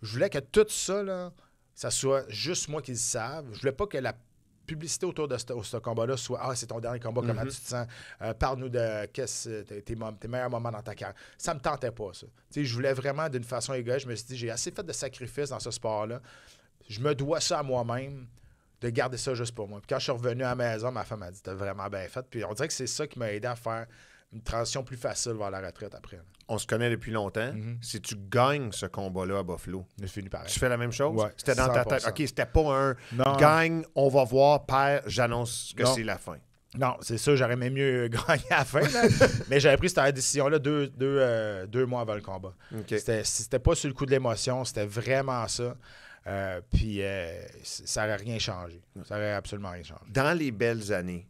Je voulais que tout ça, là, ça soit juste moi qui le savent. Je voulais pas que la publicité autour de ce, combat-là soit Ah, c'est ton dernier combat, comment mhm. tu te sens euh, Parle-nous de tes, meilleurs moments dans ta carrière. Ça me tentait pas, ça. je voulais vraiment, d'une façon égale, je me suis dit J'ai assez fait de sacrifices dans ce sport-là. Je me dois ça à moi-même de garder ça juste pour moi. Puis quand je suis revenu à la maison, ma femme a dit T'as vraiment bien fait. Puis on dirait que c'est ça qui m'a aidé à faire une transition plus facile vers la retraite après. On se connaît depuis longtemps. Mhm. Si tu gagnes ce combat-là à Buffalo, fini pareil. tu fais la même chose? Oui, c'était dans ta tête. OK, c'était pas un gagne, on va voir, père, j'annonce que c'est la fin. Non, c'est ça, j'aurais même mieux gagné à la fin. mais j'avais pris cette décision-là deux, euh, mois avant le combat. C'était pas sur le coup de l'émotion, c'était vraiment ça. Euh, puis euh, ça n'aurait rien changé. Ça n'aurait absolument rien changé. Dans les belles années,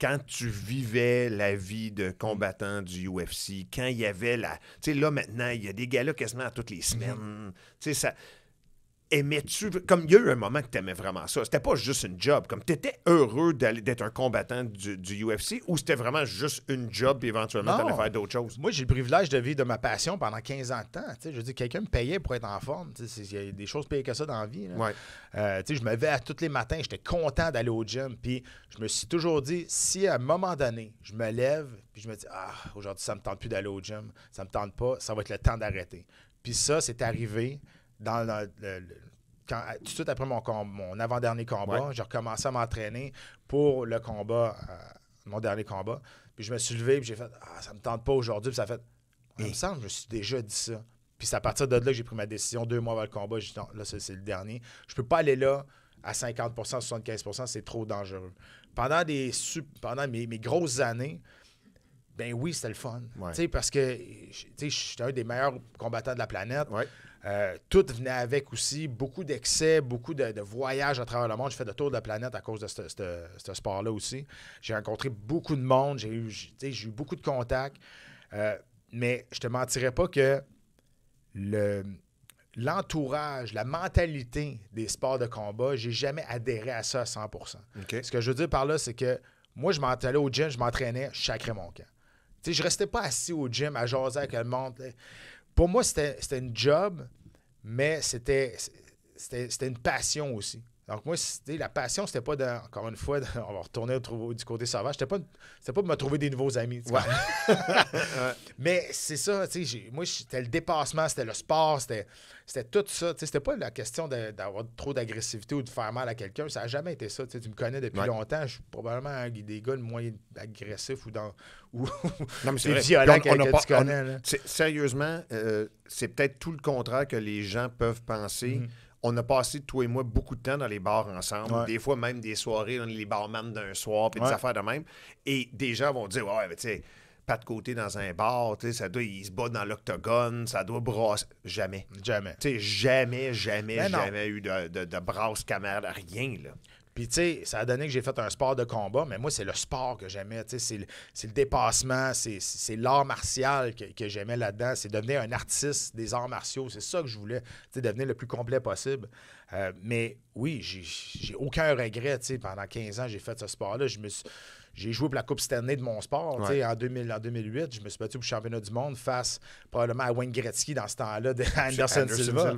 quand tu vivais la vie de combattant du UFC, quand il y avait la. Tu sais, là, maintenant, il y a des là quasiment toutes les mhm. semaines. Tu sais, ça aimais-tu comme il y a eu un moment que tu aimais vraiment ça c'était pas juste une job comme tu étais heureux d'être un combattant du, UFC ou c'était vraiment juste une job et éventuellement allais faire d'autres choses moi j'ai le privilège de vivre de ma passion pendant 15 ans de temps je dis quelqu'un me payait pour être en forme il y a des choses payées que ça dans la vie euh, je me levais à tous les matins j'étais content d'aller au gym puis je me suis toujours dit si à un moment donné je me lève puis je me dis ah aujourd'hui ça me tente plus d'aller au gym ça me tente pas ça va être le temps d'arrêter puis ça c'est arrivé dans tout de suite après mon, avant-dernier combat, j'ai recommencé à m'entraîner pour le combat, euh, mon dernier combat. Puis je me suis levé, puis j'ai fait Ah, ça me tente pas aujourd'hui. Puis ça fait Il me semble, je me suis déjà dit ça. Puis c'est à partir de là que j'ai pris ma décision. Deux mois avant le combat, j'ai dit Non, là, c'est le dernier. Je peux pas aller là à 50 75 c'est trop dangereux. Pendant, des, pendant mes, grosses années, ben oui, c'était le fun. sais, Parce que j'étais un des meilleurs combattants de la planète. Euh, tout venait avec aussi, beaucoup d'excès, beaucoup de, voyages à travers le monde. J'ai fait le tour de la planète à cause de ce sport-là aussi. J'ai rencontré beaucoup de monde, j'ai eu, beaucoup de contacts. Euh, mais je ne te mentirais pas que l'entourage, la mentalité des sports de combat, j'ai jamais adhéré à ça à 100 Ce que je veux dire par là, c'est que moi, je m'entraînais au gym, je m'entraînais, je sacrais mon camp. Je ne je restais pas assis au gym à jaser avec le monde pour moi, c'était un job, mais c'était une passion aussi. Donc, moi, la passion, c'était pas de, encore une fois, on va retourner au, du côté sauvage, c'était pas, pas de me trouver des nouveaux amis. Mais c'est ça, tu sais, moi, c'était le dépassement, c'était le sport, c'était tout ça. Tu sais, c'était pas la question d'avoir trop d'agressivité ou de faire mal à quelqu'un, ça n'a jamais été ça. Tu, me connais depuis longtemps, je suis probablement un des gars le moins agressif ou dans. Ou non, mais c'est violent on, on tu sérieusement, euh, c'est peut-être tout le contraire que les gens peuvent penser. Mm-hmm on a passé, toi et moi, beaucoup de temps dans les bars ensemble. Des fois, même des soirées, dans les barman d'un soir, puis des affaires de même. Et des gens vont dire Ouais, tu sais, pas de côté dans un bar, ça doit, il se bat dans l'octogone, ça doit brasser. Jamais. Jamais. Tu sais, jamais, jamais, jamais eu de, de, de brasse camarade, rien, là. Puis, tu sais, ça a donné que j'ai fait un sport de combat, mais moi, c'est le sport que j'aimais. Tu sais, c'est le, dépassement, c'est l'art martial que, que j'aimais là-dedans. C'est devenir un artiste des arts martiaux. C'est ça que je voulais, tu sais, devenir le plus complet possible. Euh, mais oui, j'ai aucun regret. Pendant 15 ans, j'ai fait ce sport-là. J'ai joué pour la Coupe Stanley de mon sport. En, 2000, en 2008, je me suis battu pour le championnat du monde face probablement à Wayne Gretzky dans ce temps-là, de Anderson, Silva.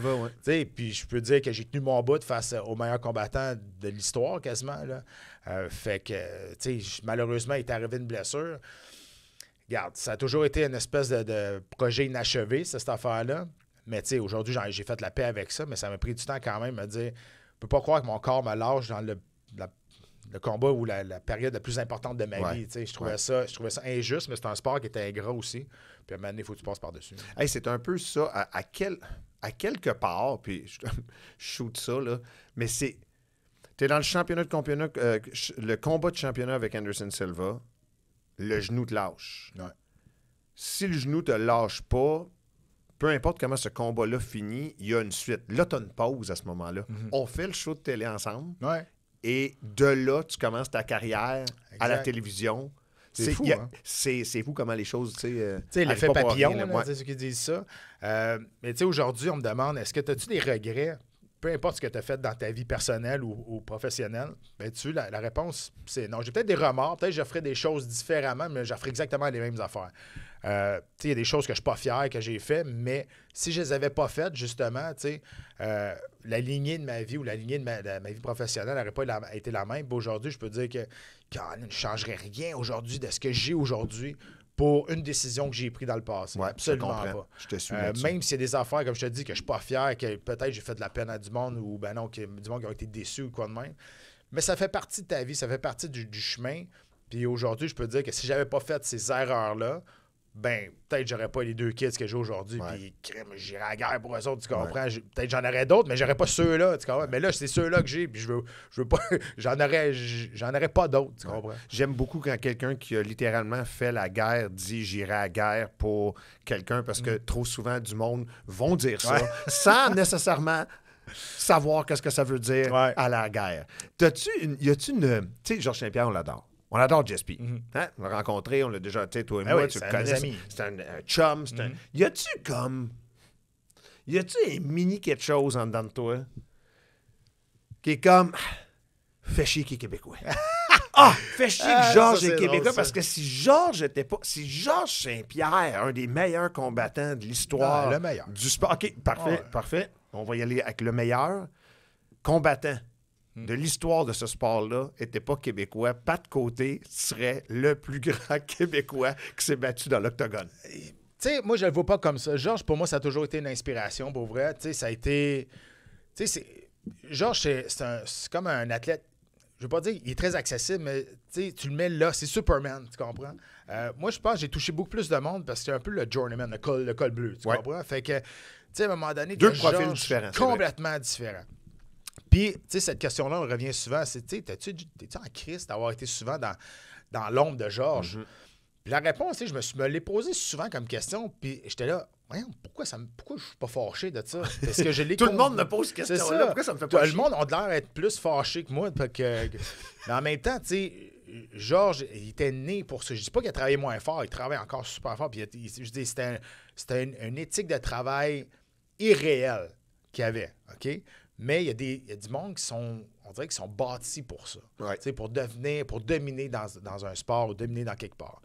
Puis je peux dire que j'ai tenu mon bout face au meilleur combattant de l'histoire quasiment. Là. Euh, fait que, malheureusement, il est arrivé une blessure. Regarde, ça a toujours été une espèce de projet inachevé, cette affaire-là. Mais tu sais, aujourd'hui, j'ai fait la paix avec ça, mais ça m'a pris du temps quand même à me dire je peux pas croire que mon corps me lâche dans le, combat ou la, période la plus importante de ma vie. Je trouvais, ça, je trouvais ça injuste, mais c'est un sport qui était ingrat aussi. Puis à un moment donné, il faut que tu passes par-dessus. c'est un peu ça. À, quel, à quelque part, puis je, shoot ça, là, mais c'est. Tu es dans le championnat de championnat, euh, le combat de championnat avec Anderson Silva, le genou te lâche. Si le genou te lâche pas, peu importe comment ce combat-là finit, il y a une suite. Là, tu une pause à ce moment-là. Mhm. On fait le show de télé ensemble. Et de là, tu commences ta carrière à la télévision. C'est fou, hein. c'est, fou comment les choses, tu sais... Euh, tu l'effet papillon, c'est ce ceux qui disent ça. Euh, mais tu sais, aujourd'hui, on me demande, est-ce que as-tu des regrets peu importe ce que tu as fait dans ta vie personnelle ou, professionnelle, ben tu la, réponse, c'est non. J'ai peut-être des remords, peut-être que je ferai des choses différemment, mais je ferai exactement les mêmes affaires. Euh, il y a des choses que je ne suis pas fier que j'ai fait, mais si je ne les avais pas faites, justement, euh, la lignée de ma vie ou la lignée de ma, vie professionnelle n'aurait pas été la même. Aujourd'hui, je peux dire que je ne changerais rien aujourd'hui de ce que j'ai aujourd'hui pour une décision que j'ai prise dans le passé. Absolument je pas. te suis. Euh, même si y des affaires, comme je te dis, que je suis pas fier, que peut-être j'ai fait de la peine à du monde ou ben non, que, du monde qui a été déçu ou quoi de même. Mais ça fait partie de ta vie, ça fait partie du, chemin. Puis aujourd'hui, je peux dire que si j'avais pas fait ces erreurs-là, ben, peut-être j'aurais pas les deux kits que j'ai aujourd'hui, puis j'irai à la guerre pour eux autres, tu comprends? Peut-être j'en aurais d'autres, mais j'aurais pas ceux-là, Mais là, c'est ceux-là que j'ai, puis je veux, je veux pas, j'en aurais, j'en aurais pas d'autres, tu comprends? J'aime beaucoup quand quelqu'un qui a littéralement fait la guerre dit j'irai à la guerre pour quelqu'un, parce que mm. trop souvent du monde vont dire ça, sans nécessairement savoir qu'est-ce que ça veut dire à la guerre. tu y a-tu une, tu sais, Georges Saint-Pierre, on l'adore. On adore Jespy. Mm-hmm. hein? On l'a rencontré, on l'a déjà, tu toi et ben moi, tu le connais. C'est un, euh, chum. c'est un... Mm-hmm. Y a-tu comme. Y a-tu un mini quelque chose en dedans de toi qui est comme. Fais chier qui est québécois. ah! Fais chier que ah, Georges est, québécois parce que si Georges était pas. Si Georges Saint-Pierre, un des meilleurs combattants de l'histoire. Ah, du sport. OK, parfait, parfait. On va y aller avec le meilleur combattant. Hmm. de l'histoire de ce sport-là n'était pas québécois, pas de Côté serait le plus grand Québécois qui s'est battu dans l'octogone. Euh, tu sais, moi, je le vois pas comme ça. Georges, pour moi, ça a toujours été une inspiration, pour vrai. Tu sais, ça a été... Tu sais, Georges, c'est comme un athlète je veux pas dire il est très accessible, mais tu le mets là, c'est Superman, tu comprends? Euh, moi, je pense j'ai touché beaucoup plus de monde parce que c'est un peu le journeyman, le col, bleu, tu comprends? Fait que, tu sais, à un moment donné, deux profils différents. Complètement différents. Puis, tu sais, cette question-là, on revient souvent. C'est, tu sais, t'es-tu en crise d'avoir été souvent dans, dans l'ombre de Georges? Mhm. Puis la réponse, je me suis me l'ai posée souvent comme question. Puis j'étais là, pourquoi, ça pourquoi je suis pas fâché de ça? Parce que je Tout le monde me pose cette question-là. Pourquoi ça me fait pas Tout le monde a l'air d'être plus fâché que moi. Que... Mais en même temps, tu sais, Georges, il était né pour ça. Je dis pas qu'il a travaillé moins fort, il travaille encore super fort. Puis je dis, c'était une éthique de travail irréelle qu'il avait. OK? Mais il y, a des, du monde qui sont, on dirait, qui sont bâtis pour ça. Pour devenir, pour dominer dans, un sport ou dominer dans quelque part.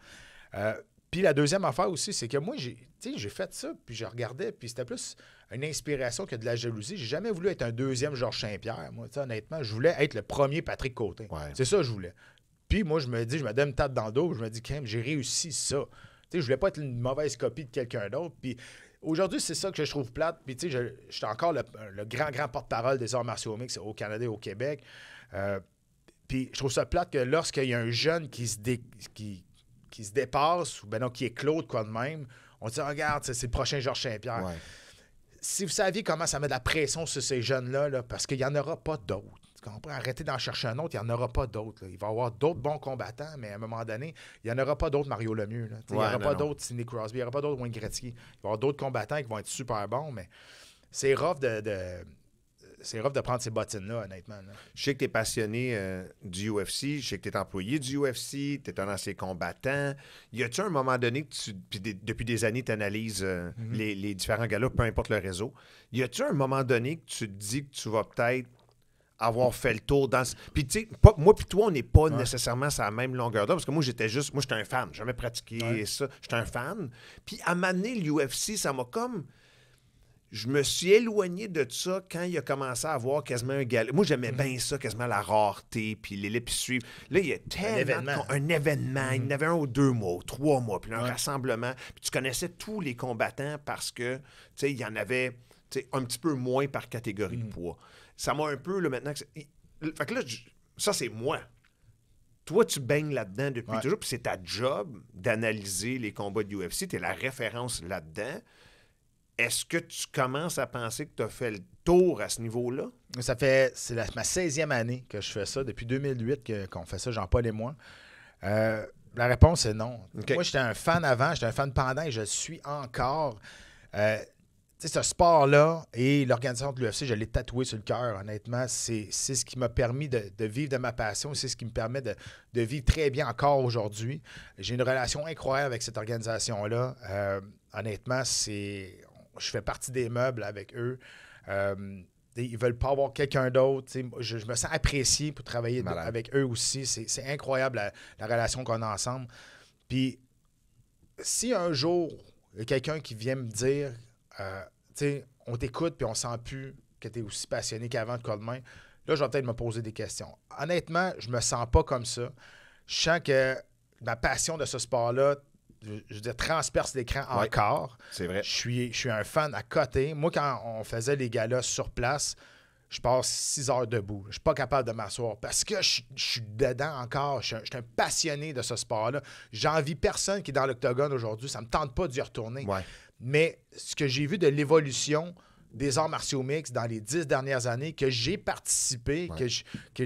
Euh, puis la deuxième affaire aussi, c'est que moi, j'ai, j'ai fait ça, puis je regardais, puis c'était plus une inspiration que de la jalousie. J'ai jamais voulu être un deuxième Georges Saint-Pierre. Moi, honnêtement, je voulais être le premier Patrick Côté. C'est ça que je voulais. Puis moi, je me dis, je me donne une tête dans le dos, je me dis, quand même, j'ai réussi ça. sais, je voulais pas être une mauvaise copie de quelqu'un d'autre. Puis aujourd'hui, c'est ça que je trouve plate. Puis, tu sais, je, suis encore le, grand, grand porte-parole des arts martiaux mix au Canada et au Québec. Euh, puis, je trouve ça plate que lorsqu'il y a un jeune qui se, qui, se dépasse, ou ben non, qui est est quoi de même, on dit, regarde, c'est le prochain Georges Saint-Pierre. Si vous saviez comment ça met de la pression sur ces jeunes-là, là, parce qu'il n'y en aura pas d'autres comprends? arrêter d'en chercher un autre, il n'y en aura pas d'autres. Il va y avoir d'autres bons combattants, mais à un moment donné, il n'y en aura pas d'autres Mario Lemieux. il n'y aura pas d'autres Sidney Crosby, il n'y aura pas d'autres Wayne Gretzky. Il va y avoir d'autres combattants qui vont être super bons, mais c'est rough de, c'est de prendre ces bottines-là, honnêtement. Je sais que tu es passionné euh, du UFC, je sais que tu es employé du UFC, tu es un ancien combattant. Y a-tu un moment donné que tu, depuis des années, tu analyses euh, mm-hmm. les, les, différents là peu importe le réseau, y a-tu un moment donné que tu te dis que tu vas peut-être avoir fait le tour dans ce... Puis tu sais, moi puis toi, on n'est pas nécessairement sur la même longueur d'onde, parce que moi, j'étais juste... Moi, j'étais un fan. j'avais jamais pratiqué ça. J'étais un fan. Puis à m'amener l'UFC, ça m'a comme... Je me suis éloigné de ça quand il a commencé à avoir quasiment un galop. Moi, j'aimais mm-hmm. bien ça, quasiment la rareté, puis les puis suivre. Là, il y a tellement... Un événement. Il y en mm-hmm. avait un ou deux mois, ou trois mois, puis un rassemblement. Puis tu connaissais tous les combattants parce que, tu sais, il y en avait un petit peu moins par catégorie de mm-hmm. poids ça m'a un peu, là, maintenant. Que que là, ça, c'est moi. Toi, tu baignes là-dedans depuis toujours, puis c'est ta job d'analyser les combats de UFC. Tu la référence là-dedans. Est-ce que tu commences à penser que tu as fait le tour à ce niveau-là? Ça fait. C'est ma 16e année que je fais ça, depuis 2008 qu'on fait ça, Jean-Paul et moi. Euh, la réponse est non. Moi, j'étais un fan avant, j'étais un fan pendant et je suis encore. Euh, ce sport-là et l'organisation de l'UFC, je l'ai tatoué sur le cœur, honnêtement. C'est ce qui m'a permis de, vivre de ma passion. C'est ce qui me permet de, vivre très bien encore aujourd'hui. J'ai une relation incroyable avec cette organisation-là. Euh, honnêtement, c'est je fais partie des meubles avec eux. Ils euh, ils veulent pas avoir quelqu'un d'autre. Je, me sens apprécié pour travailler avec eux aussi. C'est incroyable la, relation qu'on a ensemble. Puis, si un jour, il y a quelqu'un qui vient me dire euh, sais, on t'écoute puis on sent plus que tu es aussi passionné qu'avant de Coldman. Là, je vais peut-être me poser des questions. Honnêtement, je me sens pas comme ça. Je sens que ma passion de ce sport-là, je, transperce l'écran encore. C'est vrai. Je suis, je suis un fan à côté. Moi, quand on faisait les galas sur place, je passe six heures debout. Je suis pas capable de m'asseoir parce que je, suis dedans encore. Je, suis un passionné de ce sport-là. J'envie personne qui est dans l'octogone aujourd'hui. Ça me tente pas d'y retourner. Ouais. Mais ce que j'ai vu de l'évolution des arts martiaux mix dans les dix dernières années que j'ai participé, que je, que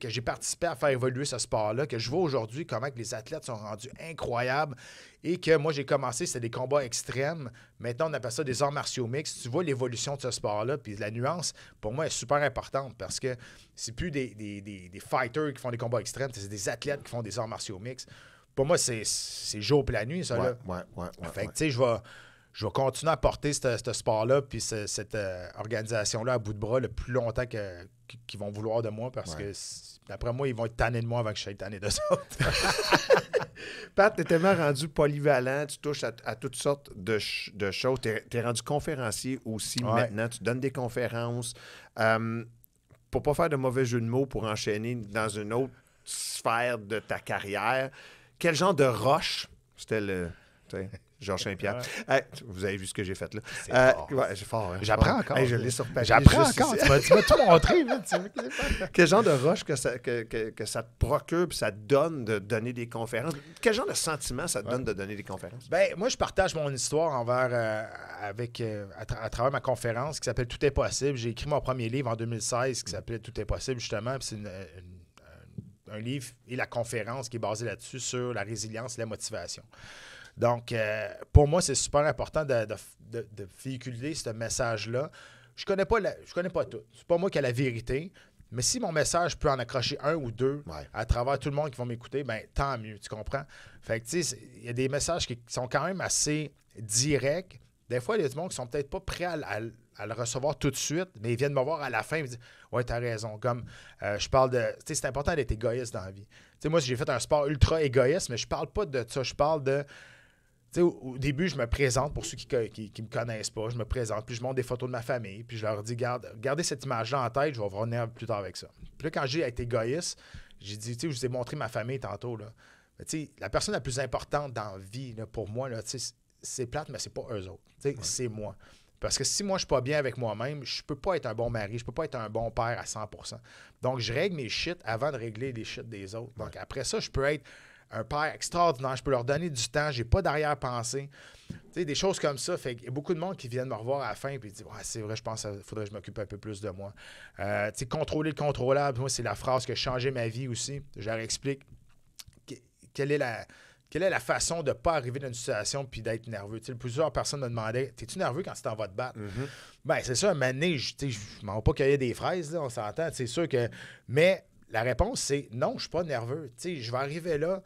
que j'ai participé à faire évoluer ce sport-là, que je vois aujourd'hui comment que les athlètes sont rendus incroyables et que moi, j'ai commencé, c'était des combats extrêmes. Maintenant, on appelle ça des arts martiaux mix. Tu vois l'évolution de ce sport-là, puis la nuance, pour moi, est super importante parce que c'est plus des, des, des, fighters qui font des combats extrêmes, c'est des athlètes qui font des arts martiaux mix. Pour moi, c'est jour pour la nuit, ça. Ouais, là. Ouais, fait tu sais, je vais je vais continuer à porter ce sport-là puis cette, euh, organisation-là à bout de bras le plus longtemps qu'ils vont vouloir de moi parce que, d'après moi, ils vont être tannés de moi avant que je sois tanné de ça. Pat, t'es tellement rendu polyvalent, tu touches à, toutes sortes de, de choses. T'es es rendu conférencier aussi maintenant, tu donnes des conférences. Hum, pour pas faire de mauvais jeu de mots, pour enchaîner dans une autre sphère de ta carrière, quel genre de roche, c'était le... Georges Saint-Pierre. vous avez vu ce que j'ai fait là. Euh, fort, J'apprends encore. J'apprends encore. tu m'as tout montré. Quel genre de rush que ça, que, ça te procure ça te donne de donner des conférences? Quel genre de sentiment ça te donne de donner des conférences? Ben, moi, je partage mon histoire envers euh, avec euh, à, travers ma conférence qui s'appelle Tout est possible. J'ai écrit mon premier livre en 2016 qui mm. s'appelait Tout est possible, justement. C'est euh, un livre et la conférence qui est basée là-dessus sur la résilience et la motivation. Donc, euh, pour moi, c'est super important de, véhiculer ce message-là. Je connais pas je connais pas tout. C'est pas moi qui ai la vérité, mais si mon message peut en accrocher un ou deux à travers tout le monde qui va m'écouter, ben tant mieux, tu comprends? Fait que tu sais, il y a des messages qui sont quand même assez directs. Des fois, il y a du monde qui sont peut-être pas prêts à, le recevoir tout de suite, mais ils viennent me voir à la fin et me disent Ouais, t'as raison. Comme euh, je parle de. Tu sais, c'est important d'être égoïste dans la vie. Tu sais, moi, j'ai fait un sport ultra égoïste, mais je parle pas de ça. Je parle de au, début, je me présente, pour ceux qui ne me connaissent pas, je me présente, puis je montre des photos de ma famille, puis je leur dis, Garde, gardez cette image-là en tête, je vais revenir plus tard avec ça. Puis quand j'ai été égoïste, j'ai dit, tu je vous ai montré ma famille tantôt, là. Mais la personne la plus importante dans la vie, pour moi, c'est plate, mais c'est pas eux autres. C'est moi. Parce que si moi, je suis pas bien avec moi-même, je ne peux pas être un bon mari, je ne peux pas être un bon père à 100 Donc, je règle mes shit avant de régler les shit des autres. Donc, après ça, je peux être un père extraordinaire. Je peux leur donner du temps. je n'ai pas d'arrière-pensée. des choses comme ça. Fait y a beaucoup de monde qui viennent me revoir à la fin et disent ouais, C'est vrai, je pense qu'il faudrait que je m'occupe un peu plus de moi. Euh, contrôler le contrôlable, moi, c'est la phrase qui a changé ma vie aussi. Je leur explique quelle est la quelle est la façon de ne pas arriver dans une situation puis d'être nerveux? sais plusieurs personnes me demandaient « tu nerveux quand tu en vas te battre? Mm-hmm. Ben, c'est ça, un moment donné, je m'en vais pas cueillir des fraises, là, on s'entend, c'est sûr que. Mais la réponse, c'est non, je ne suis pas nerveux. Je vais arriver là,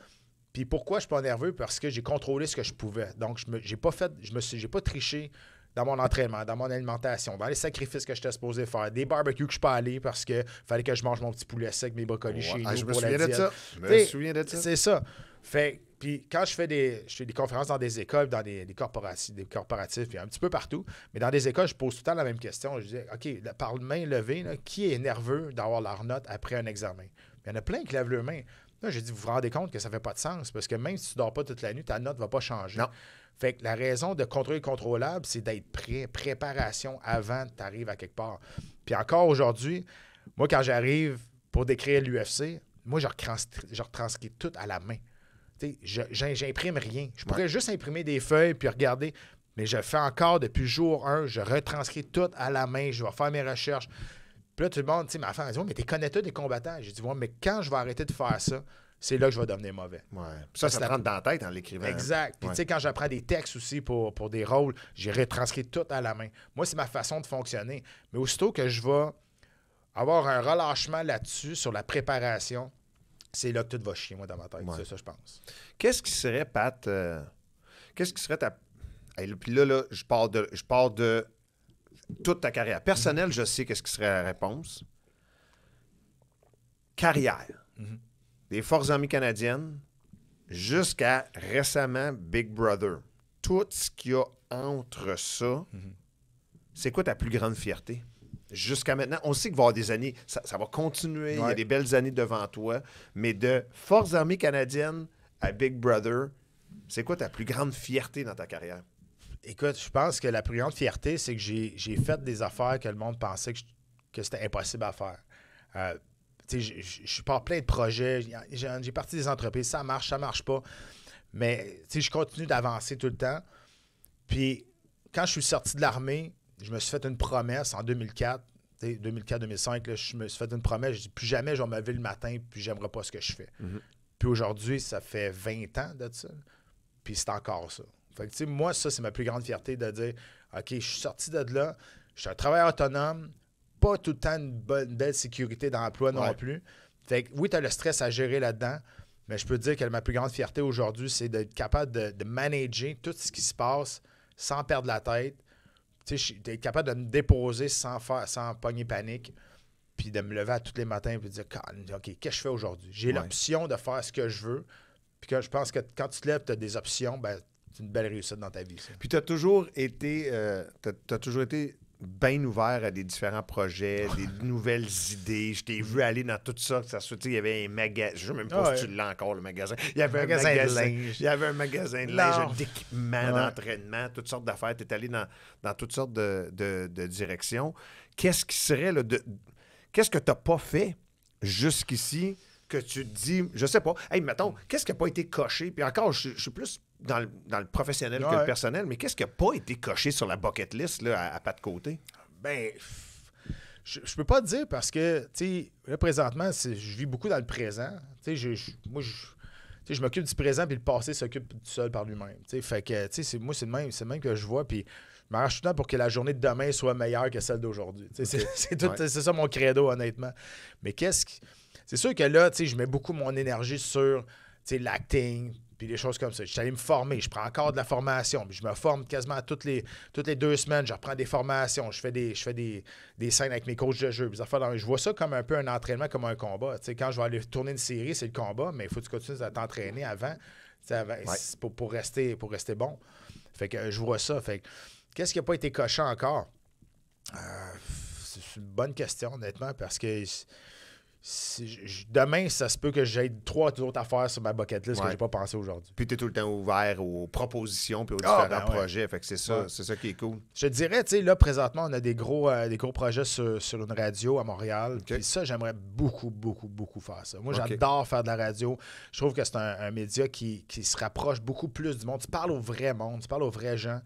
pourquoi je suis pas nerveux? Parce que j'ai contrôlé ce que je pouvais. Donc, je j'ai pas fait, je me suis, j'ai pas triché dans mon entraînement, dans mon alimentation, dans les sacrifices que j'étais supposé faire, des barbecues que je pas aller parce que fallait que je mange mon petit poulet sec, mes brocolis chez ah, nous je pour la de ça. Je me souviens de ça. C'est ça. Fait puis quand je fais des, je fais des conférences dans des écoles, dans des, des corporatifs, des corporatifs, puis un petit peu partout, mais dans des écoles, je pose tout le temps la même question. Je dis, OK, la par main levée, qui est nerveux d'avoir leur note après un examen? Il y en a plein qui lèvent leurs mains. Là, je dis, vous vous rendez compte que ça fait pas de sens, parce que même si tu dors pas toute la nuit, ta note va pas changer. Non. Fait que la raison de contrôler le contrôlable, c'est d'être prêt, préparation avant que tu arrives à quelque part. Puis encore aujourd'hui, moi, quand j'arrive pour décrire l'UFC, moi, je, je retranscris tout à la main. J'imprime rien. Je pourrais juste imprimer des feuilles puis regarder. Mais je fais encore depuis jour 1, je retranscris tout à la main, je vais faire mes recherches, puis là, tout le monde, tu sais, ma femme, elle dit, mais tu connais tu des combattants. J'ai dit, ouais, mais quand je vais arrêter de faire ça, c'est là que je vais devenir mauvais. Ouais. Ça, ça, rentre dans la tête en hein, l'écrivant. Exact. Puis, tu sais, quand j'apprends des textes aussi pour, pour des rôles, j'ai retranscrit tout à la main. Moi, c'est ma façon de fonctionner. Mais aussitôt que je vais avoir un relâchement là-dessus, sur la préparation, c'est là que tout va chier, moi, dans ma tête. C'est ça, je pense. Qu'est-ce qui serait, Pat, euh, qu'est-ce qui serait ta. puis là, là, je parle de, je pars de toute ta carrière. Personnelle, je sais qu'est-ce qui serait la réponse. Carrière. Mm-hmm. Des Forces armées canadiennes jusqu'à récemment Big Brother. Tout ce qu'il y a entre ça, mm-hmm. c'est quoi ta plus grande fierté? Jusqu'à maintenant, on sait qu'il va y avoir des années, ça, va continuer, il y a des belles années devant toi, mais de Forces armées canadiennes à Big Brother, c'est quoi ta plus grande fierté dans ta carrière? écoute, je pense que la plus grande fierté, c'est que j'ai fait des affaires que le monde pensait que, c'était impossible à faire. Euh, je suis pas plein de projets, j'ai parti des entreprises, ça marche, ça marche pas. Mais je continue d'avancer tout le temps. Puis quand je suis sorti de l'armée, je me suis fait une promesse en 2004, 2004-2005, je me suis fait une promesse, je dis plus jamais je vais me lever le matin, puis j'aimerais pas ce que je fais. Mm-hmm. Puis aujourd'hui, ça fait 20 ans de ça, puis c'est encore ça. Fait que, moi, ça, c'est ma plus grande fierté de dire OK, je suis sorti de là, je suis un travailleur autonome, pas tout le temps une, bonne, belle sécurité d'emploi non plus. Fait que, oui, tu as le stress à gérer là-dedans, mais je peux te dire que ma plus grande fierté aujourd'hui, c'est d'être capable de, manager tout ce qui se passe sans perdre la tête. Tu d'être capable de me déposer sans, faire, sans pogner panique, puis de me lever à tous les matins et de dire OK, qu'est-ce que je fais aujourd'hui J'ai l'option de faire ce que je veux. Puis que je pense que quand tu te lèves, tu as des options, ben, une belle réussite dans ta vie. Puis tu as toujours été, euh, toujours été bien ouvert à des différents projets, des nouvelles idées. Je t'ai vu aller dans tout ça. ça il y avait un magasin. Je sais même pas ah si tu l'as encore, le magasin. Il y avait un, magasin, de linge. Il y avait un magasin de linge, d'équipement, d'entraînement, toutes sortes d'affaires. Tu es allé dans, toutes sortes de, de, directions. Qu'est-ce qui serait le de. Qu'est-ce que tu n'as pas fait jusqu'ici que tu te dis, je sais pas, hey, mettons, qu'est-ce qui n'a pas été coché? Puis encore, je, je suis plus dans le, professionnel que le personnel, mais qu'est-ce qui n'a pas été coché sur la bucket list là, à, pas de côté? Ben, je, ne peux pas te dire parce que, tu sais, là, présentement, je vis beaucoup dans le présent. Tu sais, je, je, m'occupe du présent, puis le passé s'occupe tout seul par lui-même. Fait que, c'est, moi, c'est le, même, que je vois, puis je m'arrache tout le temps pour que la journée de demain soit meilleure que celle d'aujourd'hui. C'est, ça mon credo, honnêtement. Mais qu'est-ce que... C'est sûr que là, tu sais je mets beaucoup mon énergie sur l'acting, puis des choses comme ça. Je suis allé me former, je prends encore de la formation, puis je me forme quasiment toutes les, toutes les deux semaines, je reprends des formations, je fais des, je fais des, des scènes avec mes coachs de jeu. je vois ça comme un peu un entraînement, comme un combat. sais, quand je vais aller tourner une série, c'est le combat, mais il faut que tu continues à t'entraîner avant, Ça pour, rester, pour rester bon. Fait que je vois ça. Fait qu'est-ce qui n'a pas été cochant encore? Euh, c'est une bonne question, honnêtement, parce que demain, ça se peut que j'ai trois autres affaires sur ma bucket list que j'ai pas pensé aujourd'hui. Puis tu es tout le temps ouvert aux propositions puis aux ah, différents ben projets. Fait que c'est ça, c'est ça qui est cool. Je dirais, tu sais, là, présentement, on a des gros, euh, projets sur, une radio à Montréal. ça, j'aimerais beaucoup, beaucoup, beaucoup faire ça. Moi, j'adore faire de la radio. Je trouve que c'est un, média qui, qui se rapproche beaucoup plus du monde. Tu parles au vrai monde, tu parles aux vrais gens.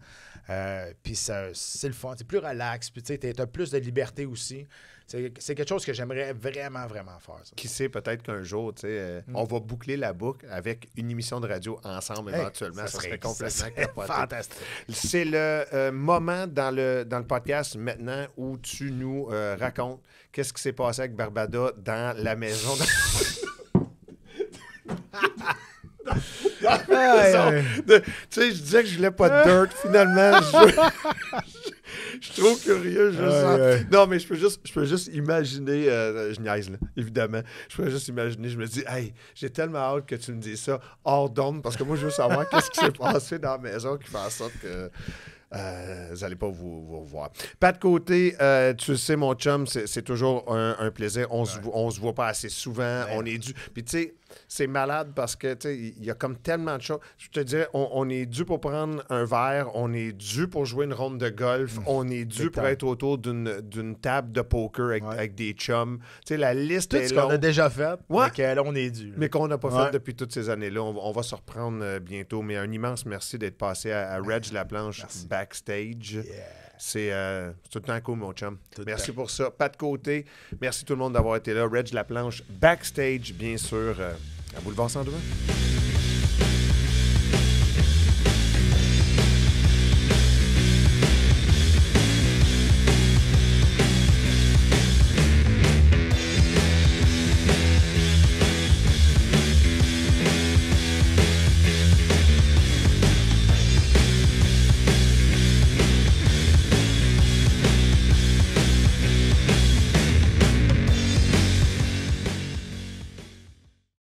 Euh, puis c'est le fun, c'est plus relax, puis tu as plus de liberté aussi. C'est quelque chose que j'aimerais vraiment, vraiment faire. Qui sait, peut-être qu'un jour, tu sais, euh, mm. on va boucler la boucle avec une émission de radio ensemble éventuellement. Ça, serait, complètement fantastique. C'est le euh, moment dans le, dans le podcast maintenant où tu nous racontes qu'est-ce qui s'est passé avec Barbada dans la maison. Tu sais, je disais que je voulais pas de dirt. Finalement, je, trouve suis trop curieux, je Non, mais je peux juste, je peux juste imaginer, euh, je évidemment. Je peux juste imaginer, je me dis, hey, j'ai tellement hâte que tu me dises ça hors d'homme, parce que moi, je veux savoir qu'est-ce qui s'est passé dans la maison qui fait en sorte que. Euh, vous n'allez pas vous, revoir pas de Côté, euh, tu sais, mon chum, c'est toujours un, plaisir. On ne se voit pas assez souvent. On est dû. Puis, tu sais, c'est malade parce que il y a comme tellement de choses. Je te dirais, on, est dû pour prendre un verre, on est dû pour jouer une ronde de golf, mmh. on est dû pour être autour d'une table de poker avec, des chums. Tu sais, la liste Tout ce qu'on a déjà fait, ouais. mais on est dû. Mais qu'on n'a pas fait depuis toutes ces années-là. On, va se reprendre euh, bientôt. Mais un immense merci d'être passé à, Reg ah, Laplanche backstage. Euh, c'est tout le temps cool, mon chum. merci pour ça. Pas de côté. Merci tout le monde d'avoir été là. Reg Laplanche, backstage, bien sûr, euh, à Boulevard 102.